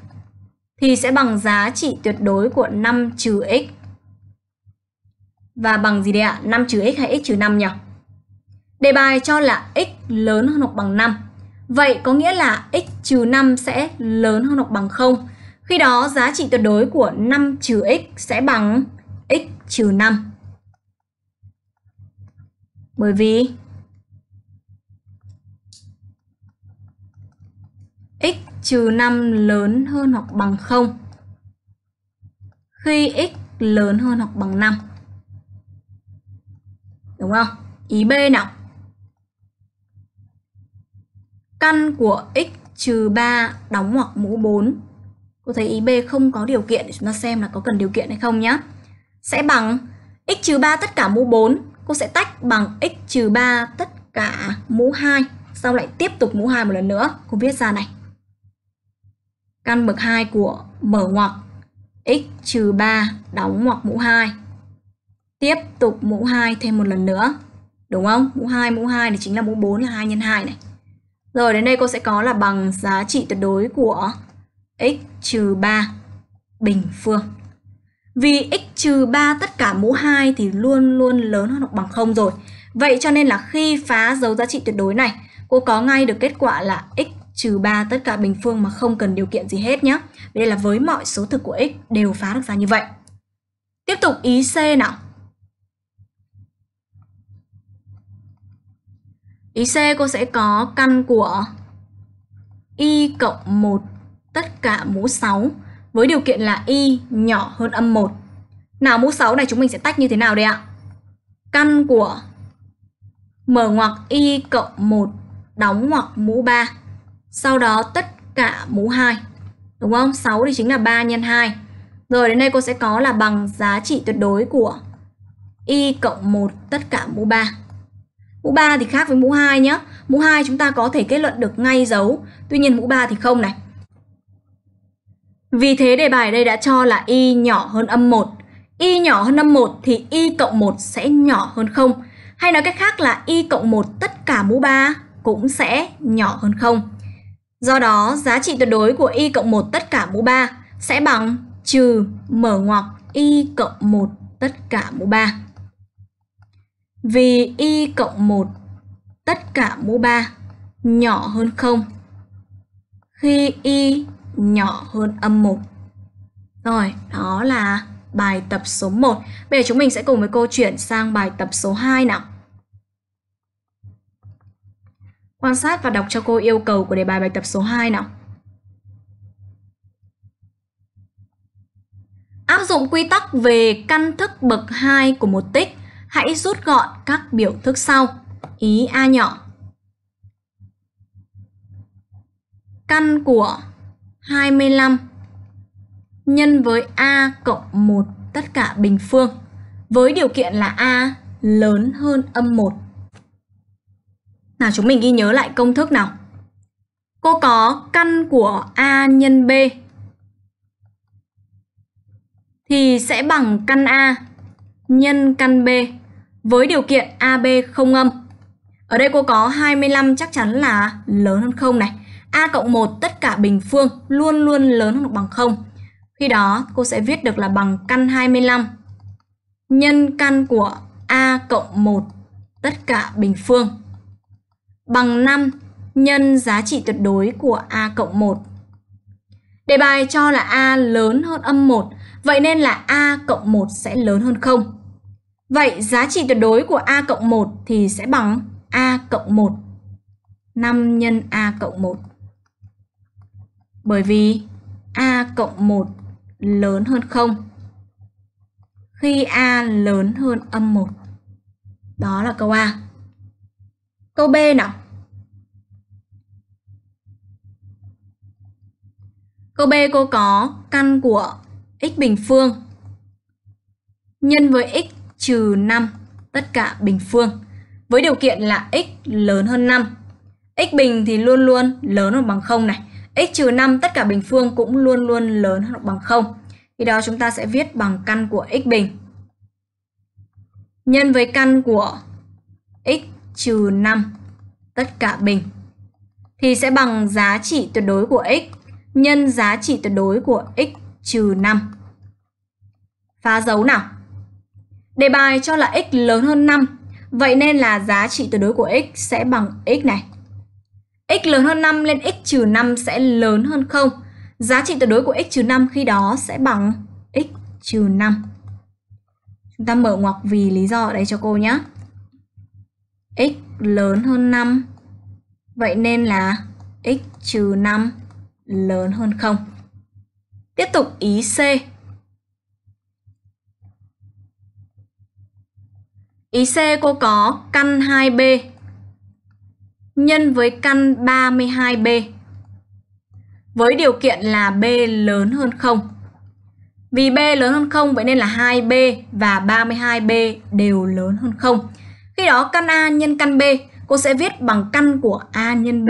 thì sẽ bằng giá trị tuyệt đối của 5 trừ x. Và bằng gì đây ạ? 5 trừ x hay x trừ 5 nhỉ? Đề bài cho là x lớn hơn hoặc bằng 5. Vậy có nghĩa là x trừ 5 sẽ lớn hơn hoặc bằng 0. Khi đó giá trị tuyệt đối của 5 trừ x sẽ bằng x trừ 5. Bởi vì x trừ 5 lớn hơn hoặc bằng 0 khi x lớn hơn hoặc bằng 5. Đúng không? Ý B nào. Căn của x trừ 3 đóng hoặc mũ 4. Cô thấy ý B không có điều kiện để chúng ta xem là có cần điều kiện hay không nhé. Sẽ bằng x trừ 3 tất cả mũ 4. Cô sẽ tách bằng x trừ 3 tất cả mũ 2. Sau lại tiếp tục mũ 2 một lần nữa. Cô viết ra này căn bậc 2 của mở ngoặc x trừ 3 đóng ngoặc mũ 2. Tiếp tục mũ 2 thêm một lần nữa. Đúng không? Mũ 2, mũ 2 thì chính là mũ 4 là 2 x 2 này. Rồi đến đây cô sẽ có là bằng giá trị tuyệt đối của x trừ 3 bình phương. Vì x trừ 3 tất cả mũ 2 thì luôn luôn lớn hơn hoặc bằng 0 rồi. Vậy cho nên là khi phá dấu giá trị tuyệt đối này, cô có ngay được kết quả là x trừ 3 tất cả bình phương mà không cần điều kiện gì hết nhé. Đây là với mọi số thực của x đều phá được ra như vậy. Tiếp tục ý C nào. Ý C cô sẽ có căn của y cộng 1 tất cả mũ 6 với điều kiện là y nhỏ hơn âm 1. Nào mũ 6 này chúng mình sẽ tách như thế nào đây ạ? Căn của mở ngoặc y cộng 1 đóng ngoặc mũ 3 sau đó tất cả mũ 2. Đúng không? 6 thì chính là 3 nhân 2. Rồi đến đây cô sẽ có là bằng giá trị tuyệt đối của y cộng 1 tất cả mũ 3. Mũ 3 thì khác với mũ 2 nhé. Mũ 2 chúng ta có thể kết luận được ngay dấu, tuy nhiên mũ 3 thì không này. Vì thế đề bài đây đã cho là y nhỏ hơn âm 1. Y nhỏ hơn âm 1 thì y cộng 1 sẽ nhỏ hơn 0. Hay nói cách khác là y cộng 1 tất cả mũ 3 cũng sẽ nhỏ hơn 0. Do đó, giá trị tuyệt đối của y cộng 1 tất cả mũ 3 sẽ bằng trừ mở ngoặc y cộng 1 tất cả mũ 3. Vì y cộng 1 tất cả mũ 3 nhỏ hơn 0 khi y nhỏ hơn âm 1. Rồi, đó là bài tập số 1. Bây giờ chúng mình sẽ cùng với cô chuyển sang bài tập số 2 nào. Quan sát và đọc cho cô yêu cầu của đề bài bài tập số 2 nào. Áp dụng quy tắc về căn thức bậc 2 của một tích, hãy rút gọn các biểu thức sau. Ý A nhỏ. Căn của 25 nhân với A cộng 1 tất cả bình phương với điều kiện là A lớn hơn âm 1. Nào chúng mình ghi nhớ lại công thức nào. Cô có căn của A nhân B thì sẽ bằng căn A nhân căn B với điều kiện AB không âm. Ở đây cô có 25 chắc chắn là lớn hơn không này. A cộng 1 tất cả bình phương luôn luôn lớn hơn bằng 0. Khi đó cô sẽ viết được là bằng căn 25 nhân căn của A cộng 1 tất cả bình phương bằng 5 nhân giá trị tuyệt đối của A cộng 1. Đề bài cho là A lớn hơn âm 1, vậy nên là A cộng 1 sẽ lớn hơn 0. Vậy giá trị tuyệt đối của A cộng 1 thì sẽ bằng A cộng 1. 5 nhân A cộng 1. Bởi vì A cộng 1 lớn hơn 0 khi A lớn hơn âm 1. Đó là câu A. Câu B nào. Câu B cô có căn của x bình phương nhân với x trừ 5 tất cả bình phương với điều kiện là x lớn hơn 5. x bình thì luôn luôn lớn hơn bằng 0 này. x trừ 5 tất cả bình phương cũng luôn luôn lớn hơn bằng 0. Khi đó chúng ta sẽ viết bằng căn của x bình nhân với căn của x trừ 5 tất cả bình thì sẽ bằng giá trị tuyệt đối của x nhân giá trị tuyệt đối của x trừ 5. Phá dấu nào. Đề bài cho là x lớn hơn 5, vậy nên là giá trị tuyệt đối của x sẽ bằng x này. x lớn hơn 5 lên x trừ 5 sẽ lớn hơn 0. Giá trị tuyệt đối của x trừ 5 khi đó sẽ bằng x trừ 5. Chúng ta mở ngoặc vì lý do ở đây cho cô nhé. x lớn hơn 5, vậy nên là x trừ 5 lớn hơn không. Tiếp tục ý C. Ý C cô có căn 2B nhân với căn 32B với điều kiện là B lớn hơn 0. Vì B lớn hơn 0 vậy nên là 2B và 32B đều lớn hơn 0. Khi đó căn A nhân căn B cô sẽ viết bằng căn của A nhân B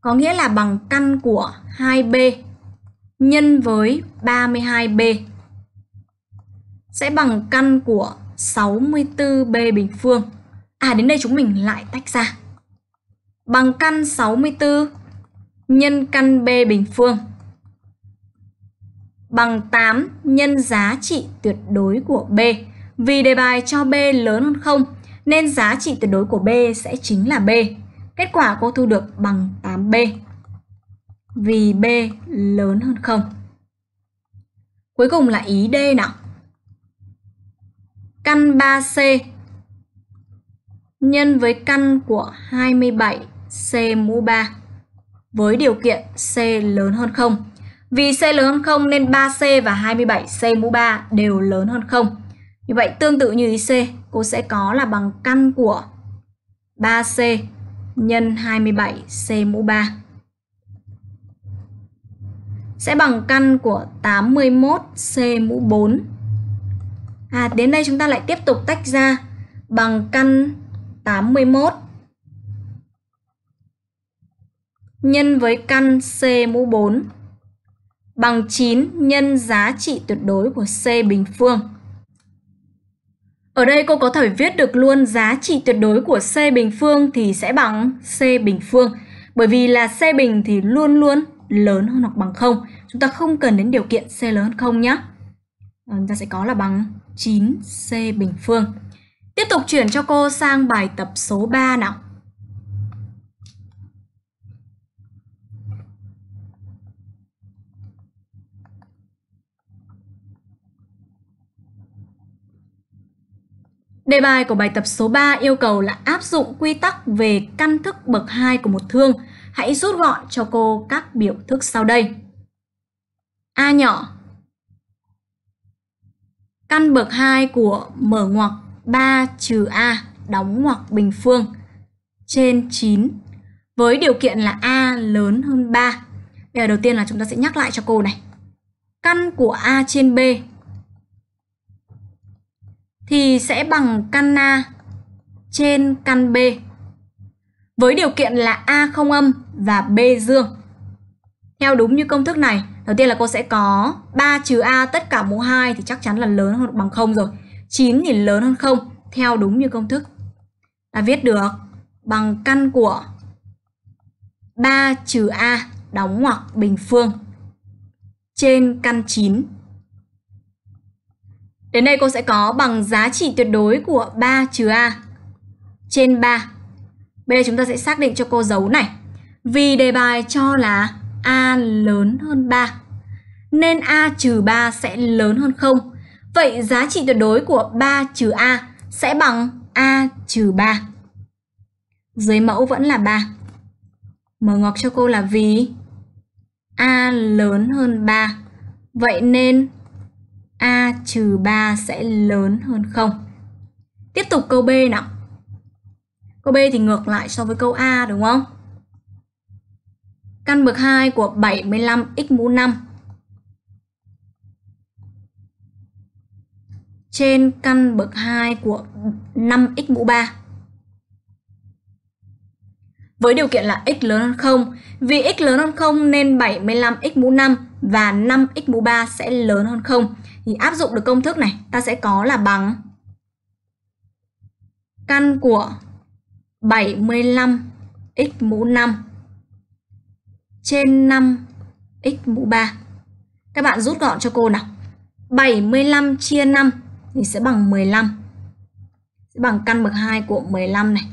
có nghĩa là bằng căn của 2b nhân với 32b sẽ bằng căn của 64b bình phương. À đến đây chúng mình lại tách ra. Bằng căn 64 nhân căn b bình phương bằng 8 nhân giá trị tuyệt đối của b. Vì đề bài cho b lớn hơn 0 nên giá trị tuyệt đối của b sẽ chính là b. Kết quả cô thu được bằng 8B vì B lớn hơn 0. Cuối cùng là ý D nào. Căn 3C nhân với căn của 27C mũ 3 với điều kiện C lớn hơn 0. Vì C lớn hơn 0 nên 3C và 27C mũ 3 đều lớn hơn 0. Như vậy tương tự như ý C, cô sẽ có là bằng căn của 3C nhân 27 C mũ 3 sẽ bằng căn của 81 C mũ 4. À, đến đây chúng ta lại tiếp tục tách ra bằng căn 81 nhân với căn C mũ 4 bằng 9 nhân giá trị tuyệt đối của C bình phương. Ở đây cô có thể viết được luôn giá trị tuyệt đối của C bình phương thì sẽ bằng C bình phương. Bởi vì là C bình thì luôn luôn lớn hơn hoặc bằng 0. Chúng ta không cần đến điều kiện C lớn hơn 0 nhé. Ờ, chúng ta sẽ có là bằng 9C bình phương. Tiếp tục chuyển cho cô sang bài tập số 3 nào. Đề bài của bài tập số 3 yêu cầu là áp dụng quy tắc về căn thức bậc 2 của một thương. Hãy rút gọn cho cô các biểu thức sau đây. A nhỏ Căn bậc 2 của mở ngoặc 3 trừ A đóng ngoặc bình phương trên 9 với điều kiện là A lớn hơn 3. Bây giờ đầu tiên là chúng ta sẽ nhắc lại cho cô này. Căn của A trên B thì sẽ bằng căn A trên căn B. Với điều kiện là A không âm và B dương. Theo đúng như công thức này, đầu tiên là cô sẽ có 3 trừ A tất cả mũ 2 thì chắc chắn là lớn hơn bằng 0 rồi. 9 thì lớn hơn 0 theo đúng như công thức. ta viết được bằng căn của 3 trừ A đóng ngoặc bình phương trên căn 9 Đến đây cô sẽ có bằng giá trị tuyệt đối của 3 trừ A trên 3. Bây giờ chúng ta sẽ xác định cho cô dấu này. Vì đề bài cho là A lớn hơn 3, nên A trừ 3 sẽ lớn hơn 0. Vậy giá trị tuyệt đối của 3 trừ A sẽ bằng A trừ 3. Dưới mẫu vẫn là 3. Mở ngoặc cho cô là vì A lớn hơn 3. Vậy nên A trừ 3 sẽ lớn hơn 0. Tiếp tục câu B nào. Câu B thì ngược lại so với câu A đúng không? Căn bậc 2 của 75 x mũ 5 trên căn bậc 2 của 5x mũ 3. Với điều kiện là x lớn hơn 0, vì x lớn hơn 0 nên 75x mũ 5 và 5x mũ 3 sẽ lớn hơn 0 thì áp dụng được công thức này ta sẽ có là bằng căn của 75 x mũ 5 trên 5 x mũ 3. Các bạn rút gọn cho cô nào. 75 chia 5 thì sẽ bằng 15. Sẽ bằng căn bậc 2 của 15 này.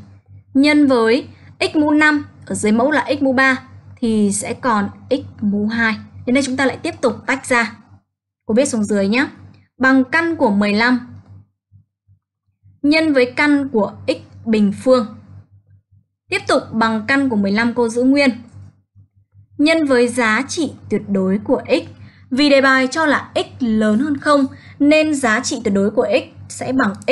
Nhân với x mũ 5 ở dưới mẫu là x mũ 3 thì sẽ còn x mũ 2. Đến đây chúng ta lại tiếp tục tách ra. Cô viết xuống dưới nhé. Bằng căn của 15 nhân với căn của x bình phương. Tiếp tục bằng căn của 15 cô giữ nguyên. Nhân với giá trị tuyệt đối của x. Vì đề bài cho là x lớn hơn 0 nên giá trị tuyệt đối của x sẽ bằng x.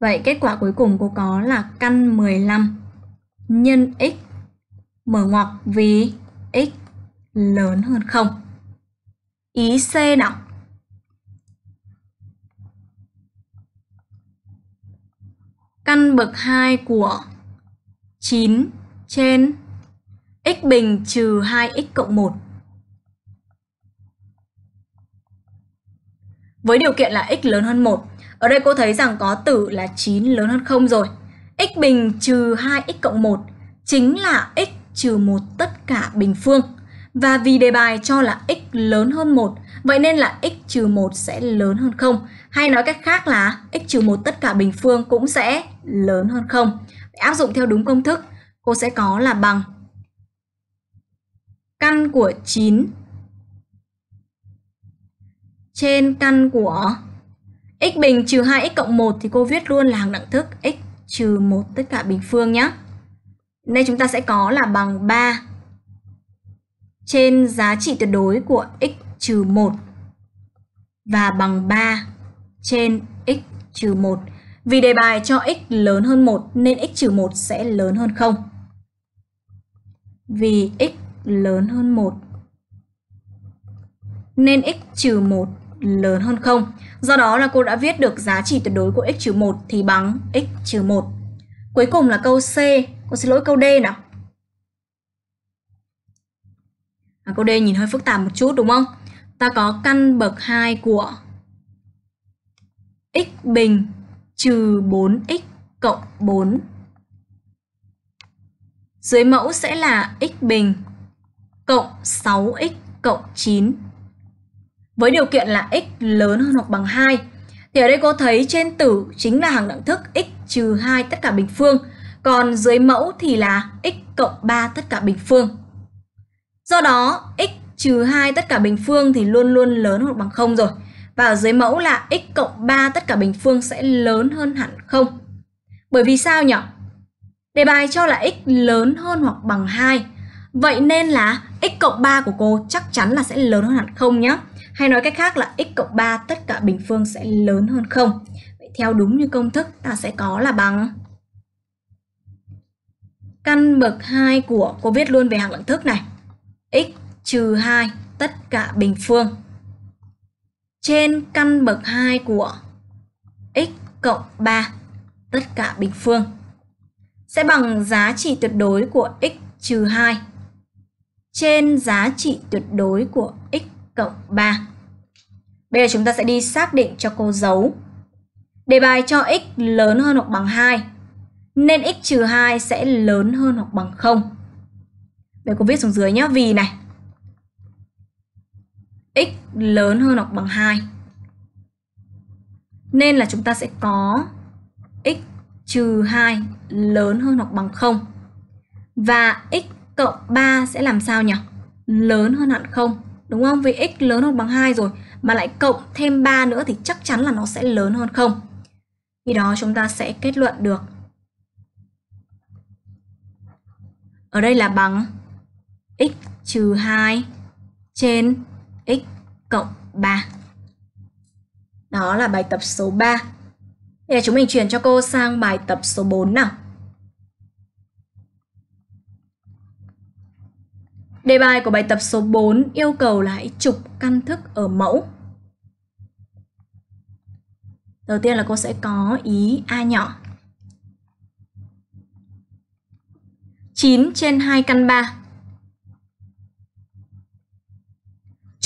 Vậy kết quả cuối cùng cô có là căn 15 nhân x mở ngoặc vì x lớn hơn 0 ý C nào. Căn bậc 2 của 9 trên x bình trừ 2x cộng 1. Với điều kiện là x lớn hơn 1. Ở đây cô thấy rằng có tử là 9 lớn hơn 0 rồi. x bình trừ 2x cộng 1 chính là x trừ 1 tất cả bình phương. Và vì đề bài cho là x lớn hơn 1, vậy nên là x trừ 1 sẽ lớn hơn 0. Hay nói cách khác là x trừ 1 tất cả bình phương cũng sẽ lớn hơn 0. Để áp dụng theo đúng công thức, cô sẽ có là bằng căn của 9 trên căn của x bình trừ 2x cộng 1 thì cô viết luôn là hằng đẳng thức x trừ 1 tất cả bình phương nhé. Đây chúng ta sẽ có là bằng 3 trên giá trị tuyệt đối của x trừ 1 và bằng 3 trên x trừ 1. Vì đề bài cho x lớn hơn 1 nên x trừ 1 sẽ lớn hơn 0. Vì x lớn hơn 1 nên x trừ 1 lớn hơn 0. Do đó là cô đã viết được giá trị tuyệt đối của x trừ 1 thì bằng x trừ 1. Cuối cùng là câu C, cô xin lỗi câu D nào. à, câu D nhìn hơi phức tạp một chút đúng không ta có căn bậc 2 của x bình trừ 4x cộng 4 dưới mẫu sẽ là x bình cộng 6x cộng 9 với điều kiện là x lớn hơn hoặc bằng 2 thì ở đây cô thấy trên tử chính là hàng đẳng thức x trừ 2 tất cả bình phương còn dưới mẫu thì là x cộng 3 tất cả bình phương Do đó, x trừ 2 tất cả bình phương thì luôn luôn lớn hơn bằng 0 rồi. Và ở dưới mẫu là x cộng 3 tất cả bình phương sẽ lớn hơn hẳn 0. Bởi vì sao nhỉ? Đề bài cho là x lớn hơn hoặc bằng 2. Vậy nên là x cộng 3 của cô chắc chắn là sẽ lớn hơn hẳn 0 nhé. Hay nói cách khác là x cộng 3 tất cả bình phương sẽ lớn hơn 0. Vậy theo đúng như công thức ta sẽ có là bằng căn bậc 2 của cô viết luôn về hàm ẩn thức này x trừ 2 tất cả bình phương. Trên căn bậc 2 của x cộng 3 tất cả bình phương sẽ bằng giá trị tuyệt đối của x trừ 2 trên giá trị tuyệt đối của x cộng 3. Bây giờ chúng ta sẽ đi xác định cho cô dấu. Đề bài cho x lớn hơn hoặc bằng 2 nên x trừ 2 sẽ lớn hơn hoặc bằng 0. Vậy cô viết xuống dưới nhé Vì này X lớn hơn hoặc bằng 2 Nên là chúng ta sẽ có X trừ 2 lớn hơn hoặc bằng 0 Và x cộng 3 sẽ làm sao nhỉ? Lớn hơn hẳn 0 Đúng không? Vì x lớn hơn bằng 2 rồi Mà lại cộng thêm 3 nữa thì chắc chắn là nó sẽ lớn hơn 0 vì đó chúng ta sẽ kết luận được Ở đây là bằng x trừ 2 trên x cộng 3. Đó là bài tập số 3. Bây giờ chúng mình chuyển cho cô sang bài tập số 4 nào. Đề bài của bài tập số 4 yêu cầu là hãy chụp căn thức ở mẫu. Đầu tiên là cô sẽ có ý A nhỏ. 9 trên 2 căn 3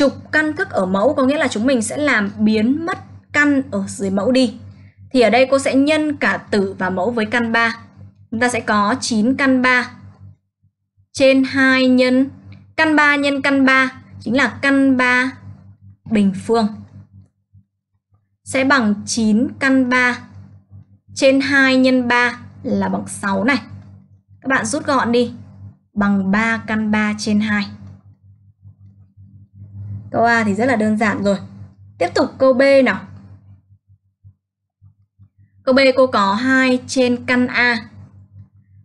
trục căn thức ở mẫu có nghĩa là chúng mình sẽ làm biến mất căn ở dưới mẫu đi. Thì ở đây cô sẽ nhân cả tử và mẫu với căn 3. Chúng ta sẽ có 9 căn 3 trên 2 nhân căn 3 nhân căn 3 chính là căn 3 bình phương. Sẽ bằng 9 căn 3 trên 2 nhân 3 là bằng 6 này. Các bạn rút gọn đi bằng 3 căn 3 trên 2. Câu A thì rất là đơn giản rồi. Tiếp tục câu B nào. Câu B cô có 2 trên căn A.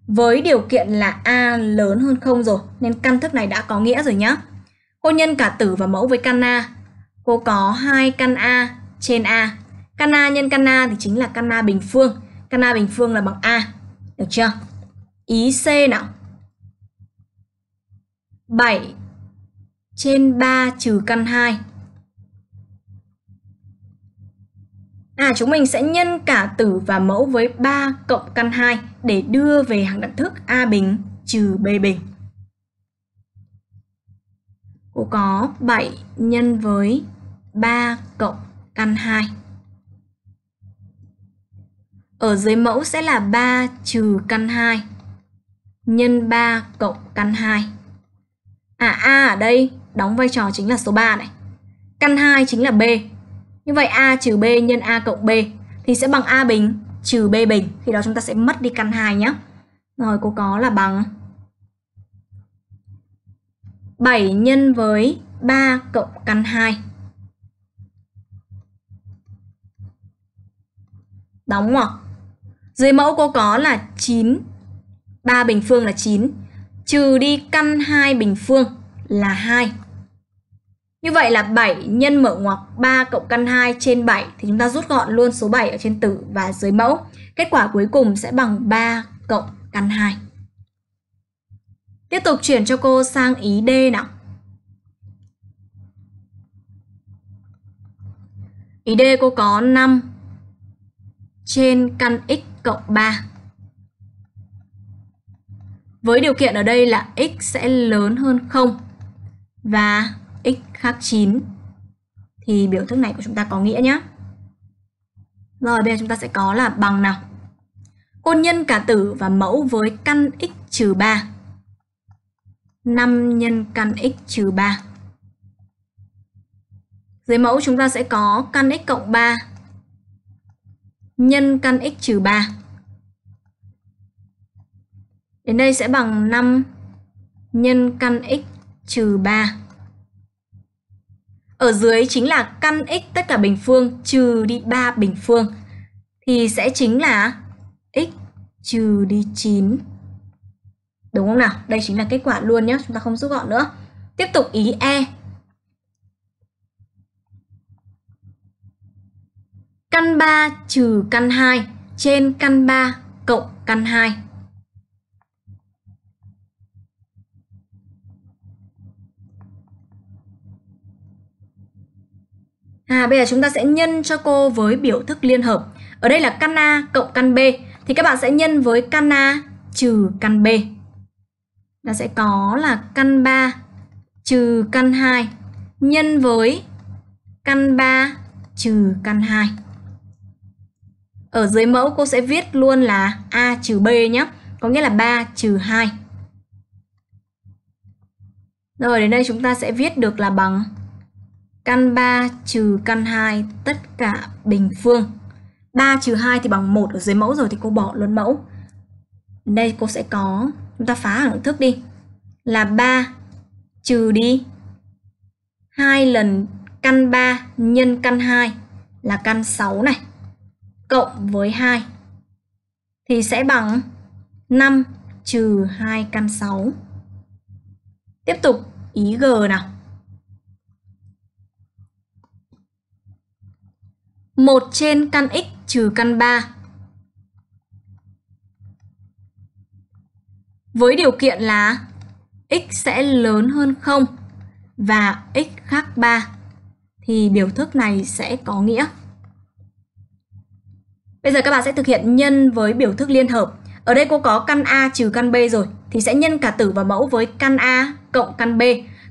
Với điều kiện là A lớn hơn không rồi, nên căn thức này đã có nghĩa rồi nhá. Cô nhân cả tử và mẫu với căn A. Cô có 2 căn A trên A. Căn A nhân căn A thì chính là căn A bình phương. Căn A bình phương là bằng A. Được chưa? Ý C nào. 7 trên 3 trừ căn 2. À, chúng mình sẽ nhân cả tử và mẫu với 3 cộng căn 2 để đưa về hàng đẳng thức A bình trừ B bình. Cô có 7 nhân với 3 cộng căn 2. Ở dưới mẫu sẽ là 3 trừ căn 2 nhân 3 cộng căn 2. À A ở đây đóng vai trò chính là số 3 này. Căn 2 chính là B. Như vậy A trừ B nhân A cộng B thì sẽ bằng A bình trừ B bình. Khi đó chúng ta sẽ mất đi căn 2 nhé. Rồi cô có là bằng 7 nhân với 3 cộng căn 2. Đóng ngoặc. À? Dưới mẫu cô có là 9. 3 bình phương là 9. Trừ đi căn 2 bình phương là 2. Như vậy là 7 nhân mở ngoặc 3 cộng căn 2 trên 7 thì chúng ta rút gọn luôn số 7 ở trên tử và dưới mẫu. Kết quả cuối cùng sẽ bằng 3 cộng căn 2. Tiếp tục chuyển cho cô sang ý D nào. Ý D cô có 5 trên căn x cộng 3. Với điều kiện ở đây là x sẽ lớn hơn 0 và x khác 9 thì biểu thức này của chúng ta có nghĩa nhé. Rồi bây giờ chúng ta sẽ có là bằng nào. Côn nhân cả tử và mẫu với căn x trừ 3. 5 nhân căn x trừ 3. Dưới mẫu chúng ta sẽ có căn x cộng 3 nhân căn x trừ 3. Đến đây sẽ bằng 5 nhân căn x trừ 3. Ở dưới chính là căn x tất cả bình phương trừ đi 3 bình phương thì sẽ chính là x trừ đi 9. Đúng không nào? Đây chính là kết quả luôn nhé, chúng ta không rút gọn nữa. Tiếp tục ý E. Căn 3 trừ căn 2 trên căn 3 cộng căn 2 À, bây giờ chúng ta sẽ nhân cho cô với biểu thức liên hợp. Ở đây là căn A cộng căn B. Thì các bạn sẽ nhân với căn A trừ căn B. Là sẽ có là căn 3 trừ căn 2 nhân với căn 3 trừ căn 2. Ở dưới mẫu cô sẽ viết luôn là A trừ B nhé. Có nghĩa là 3 trừ 2. Rồi đến đây chúng ta sẽ viết được là bằng căn 3 trừ căn 2 tất cả bình phương. 3 trừ 2 thì bằng 1 ở dưới mẫu rồi thì cô bỏ luôn mẫu. Đây cô sẽ có, chúng ta phá hàng thức đi. Là 3 trừ đi 2 lần căn 3 nhân căn 2 là căn 6 này. Cộng với 2 thì sẽ bằng 5 trừ 2 căn 6. Tiếp tục ý G nào. 1 trên căn x trừ căn 3. Với điều kiện là x sẽ lớn hơn 0 và x khác 3 thì biểu thức này sẽ có nghĩa. Bây giờ các bạn sẽ thực hiện nhân với biểu thức liên hợp. Ở đây cô có căn A trừ căn B rồi thì sẽ nhân cả tử và mẫu với căn A cộng căn B,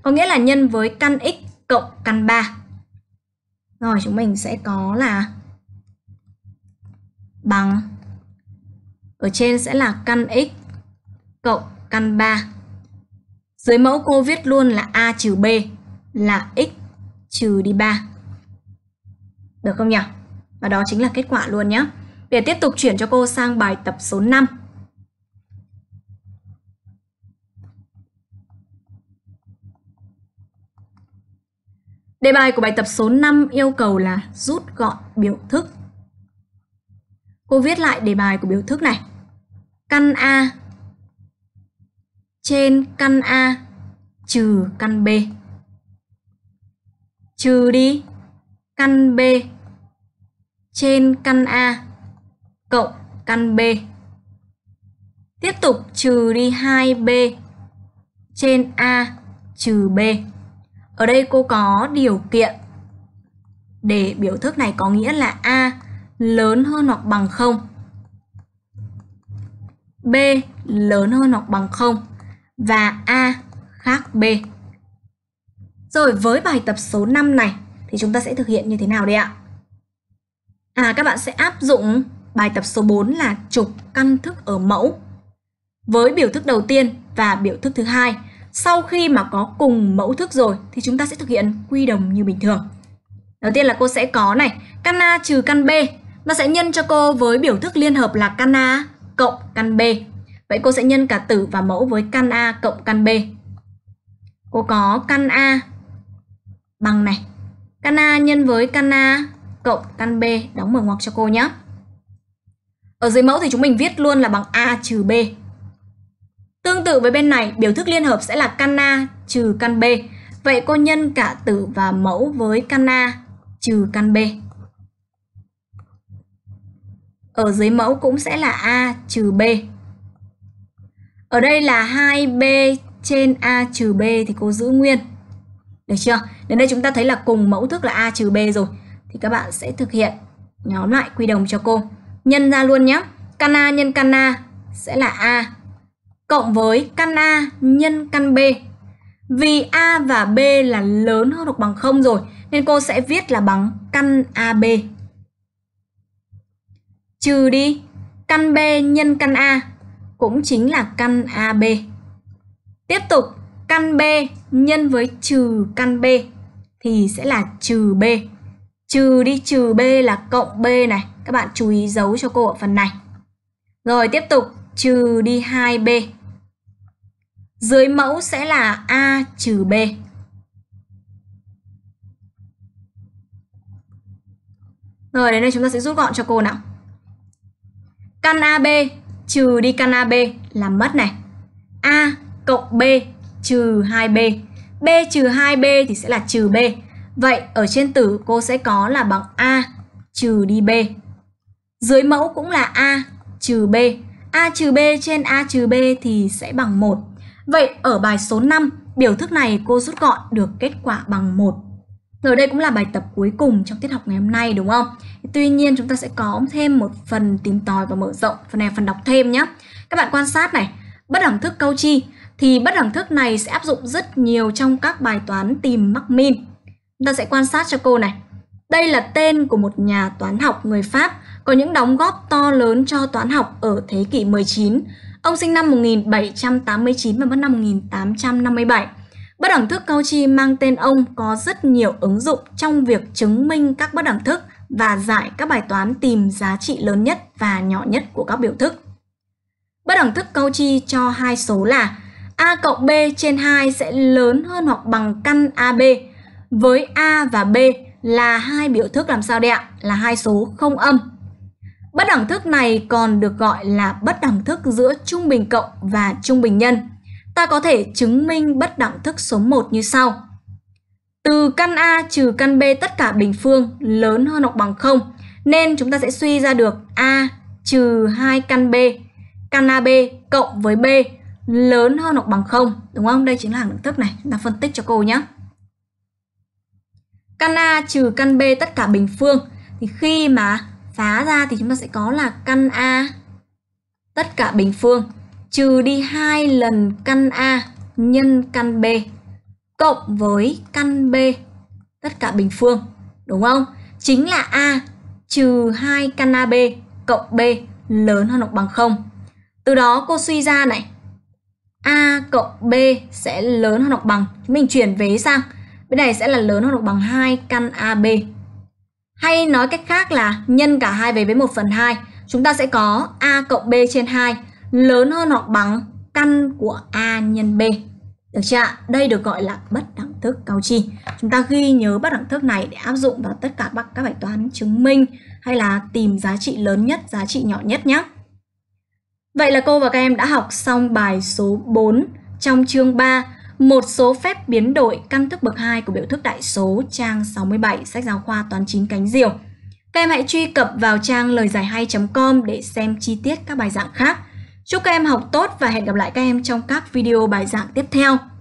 có nghĩa là nhân với căn x cộng căn 3. Rồi chúng mình sẽ có là bằng ở trên sẽ là căn x cộng căn 3. Dưới mẫu cô viết luôn là a trừ b là x trừ đi 3. Được không nhỉ? Và đó chính là kết quả luôn nhé. Để tiếp tục chuyển cho cô sang bài tập số 5. Đề bài của bài tập số 5 yêu cầu là rút gọn biểu thức. Cô viết lại đề bài của biểu thức này. Căn A trên căn A trừ căn B. Trừ đi căn B trên căn A cộng căn B. Tiếp tục trừ đi 2B trên A trừ B. Ở đây cô có điều kiện để biểu thức này có nghĩa là A lớn hơn hoặc bằng 0. B lớn hơn hoặc bằng 0 và A khác B. Rồi với bài tập số 5 này thì chúng ta sẽ thực hiện như thế nào đây ạ? À các bạn sẽ áp dụng bài tập số 4 là trục căn thức ở mẫu với biểu thức đầu tiên và biểu thức thứ hai sau khi mà có cùng mẫu thức rồi thì chúng ta sẽ thực hiện quy đồng như bình thường. Đầu tiên là cô sẽ có này, căn A trừ căn B. Nó sẽ nhân cho cô với biểu thức liên hợp là căn A cộng căn B. Vậy cô sẽ nhân cả tử và mẫu với căn A cộng căn B. Cô có căn A bằng này. Căn A nhân với căn A cộng căn B. Đóng mở ngoặc cho cô nhé. Ở dưới mẫu thì chúng mình viết luôn là bằng A trừ B. Tương tự với bên này, biểu thức liên hợp sẽ là căn A trừ căn B. Vậy cô nhân cả tử và mẫu với căn A trừ căn B. Ở dưới mẫu cũng sẽ là A trừ B. Ở đây là 2B trên A trừ B thì cô giữ nguyên. Được chưa? Đến đây chúng ta thấy là cùng mẫu thức là A trừ B rồi. Thì các bạn sẽ thực hiện nhóm lại quy đồng cho cô. Nhân ra luôn nhé. Căn A nhân căn A sẽ là A cộng với căn A nhân căn B. Vì A và B là lớn hơn hoặc bằng 0 rồi nên cô sẽ viết là bằng căn AB. Trừ đi căn B nhân căn A cũng chính là căn AB. Tiếp tục căn B nhân với trừ căn B thì sẽ là trừ B. Trừ đi trừ B là cộng B này. Các bạn chú ý dấu cho cô ở phần này. Rồi tiếp tục trừ đi 2B. Dưới mẫu sẽ là A trừ B. Rồi đến đây chúng ta sẽ rút gọn cho cô nào. Căn AB trừ đi căn AB là mất này. A cộng B trừ 2B. B trừ 2B thì sẽ là trừ B. Vậy ở trên tử cô sẽ có là bằng A trừ đi B. Dưới mẫu cũng là A trừ B a trừ b trên a trừ b thì sẽ bằng 1. Vậy ở bài số 5, biểu thức này cô rút gọn được kết quả bằng 1. Rồi đây cũng là bài tập cuối cùng trong tiết học ngày hôm nay đúng không? Tuy nhiên chúng ta sẽ có thêm một phần tìm tòi và mở rộng, phần này phần đọc thêm nhé. Các bạn quan sát này, bất đẳng thức câu chi thì bất đẳng thức này sẽ áp dụng rất nhiều trong các bài toán tìm mắc min. Chúng ta sẽ quan sát cho cô này. Đây là tên của một nhà toán học người Pháp có những đóng góp to lớn cho toán học ở thế kỷ 19. Ông sinh năm 1789 và mất năm 1857. Bất đẳng thức Cauchy mang tên ông có rất nhiều ứng dụng trong việc chứng minh các bất đẳng thức và giải các bài toán tìm giá trị lớn nhất và nhỏ nhất của các biểu thức. Bất đẳng thức Cauchy cho hai số là a cộng b trên 2 sẽ lớn hơn hoặc bằng căn AB. Với a và b là hai biểu thức làm sao đây ạ? Là hai số không âm. Bất đẳng thức này còn được gọi là bất đẳng thức giữa trung bình cộng và trung bình nhân. Ta có thể chứng minh bất đẳng thức số 1 như sau. Từ căn A trừ căn B tất cả bình phương lớn hơn hoặc bằng 0, nên chúng ta sẽ suy ra được A trừ 2 căn B, căn AB cộng với B lớn hơn hoặc bằng 0, đúng không? Đây chính là đẳng thức này, chúng ta phân tích cho cô nhé. Căn A trừ căn B tất cả bình phương thì khi mà phá ra thì chúng ta sẽ có là căn A tất cả bình phương trừ đi hai lần căn A nhân căn B cộng với căn B tất cả bình phương đúng không? Chính là A trừ 2 căn AB cộng B lớn hơn hoặc bằng 0. Từ đó cô suy ra này A cộng B sẽ lớn hơn hoặc bằng. chúng Mình chuyển vế sang. Bên này sẽ là lớn hơn hoặc bằng 2 căn AB hay nói cách khác là nhân cả hai về với 1 phần 2. Chúng ta sẽ có A cộng B trên 2 lớn hơn hoặc bằng căn của A nhân B. Được chưa ạ? Đây được gọi là bất đẳng thức Cauchy. Chúng ta ghi nhớ bất đẳng thức này để áp dụng vào tất cả các bài toán chứng minh hay là tìm giá trị lớn nhất, giá trị nhỏ nhất nhé. Vậy là cô và các em đã học xong bài số 4 trong chương 3 một số phép biến đổi căn thức bậc 2 của biểu thức đại số trang 67 sách giáo khoa toán chín cánh diều. Các em hãy truy cập vào trang lời giải hay.com để xem chi tiết các bài giảng khác. Chúc các em học tốt và hẹn gặp lại các em trong các video bài giảng tiếp theo.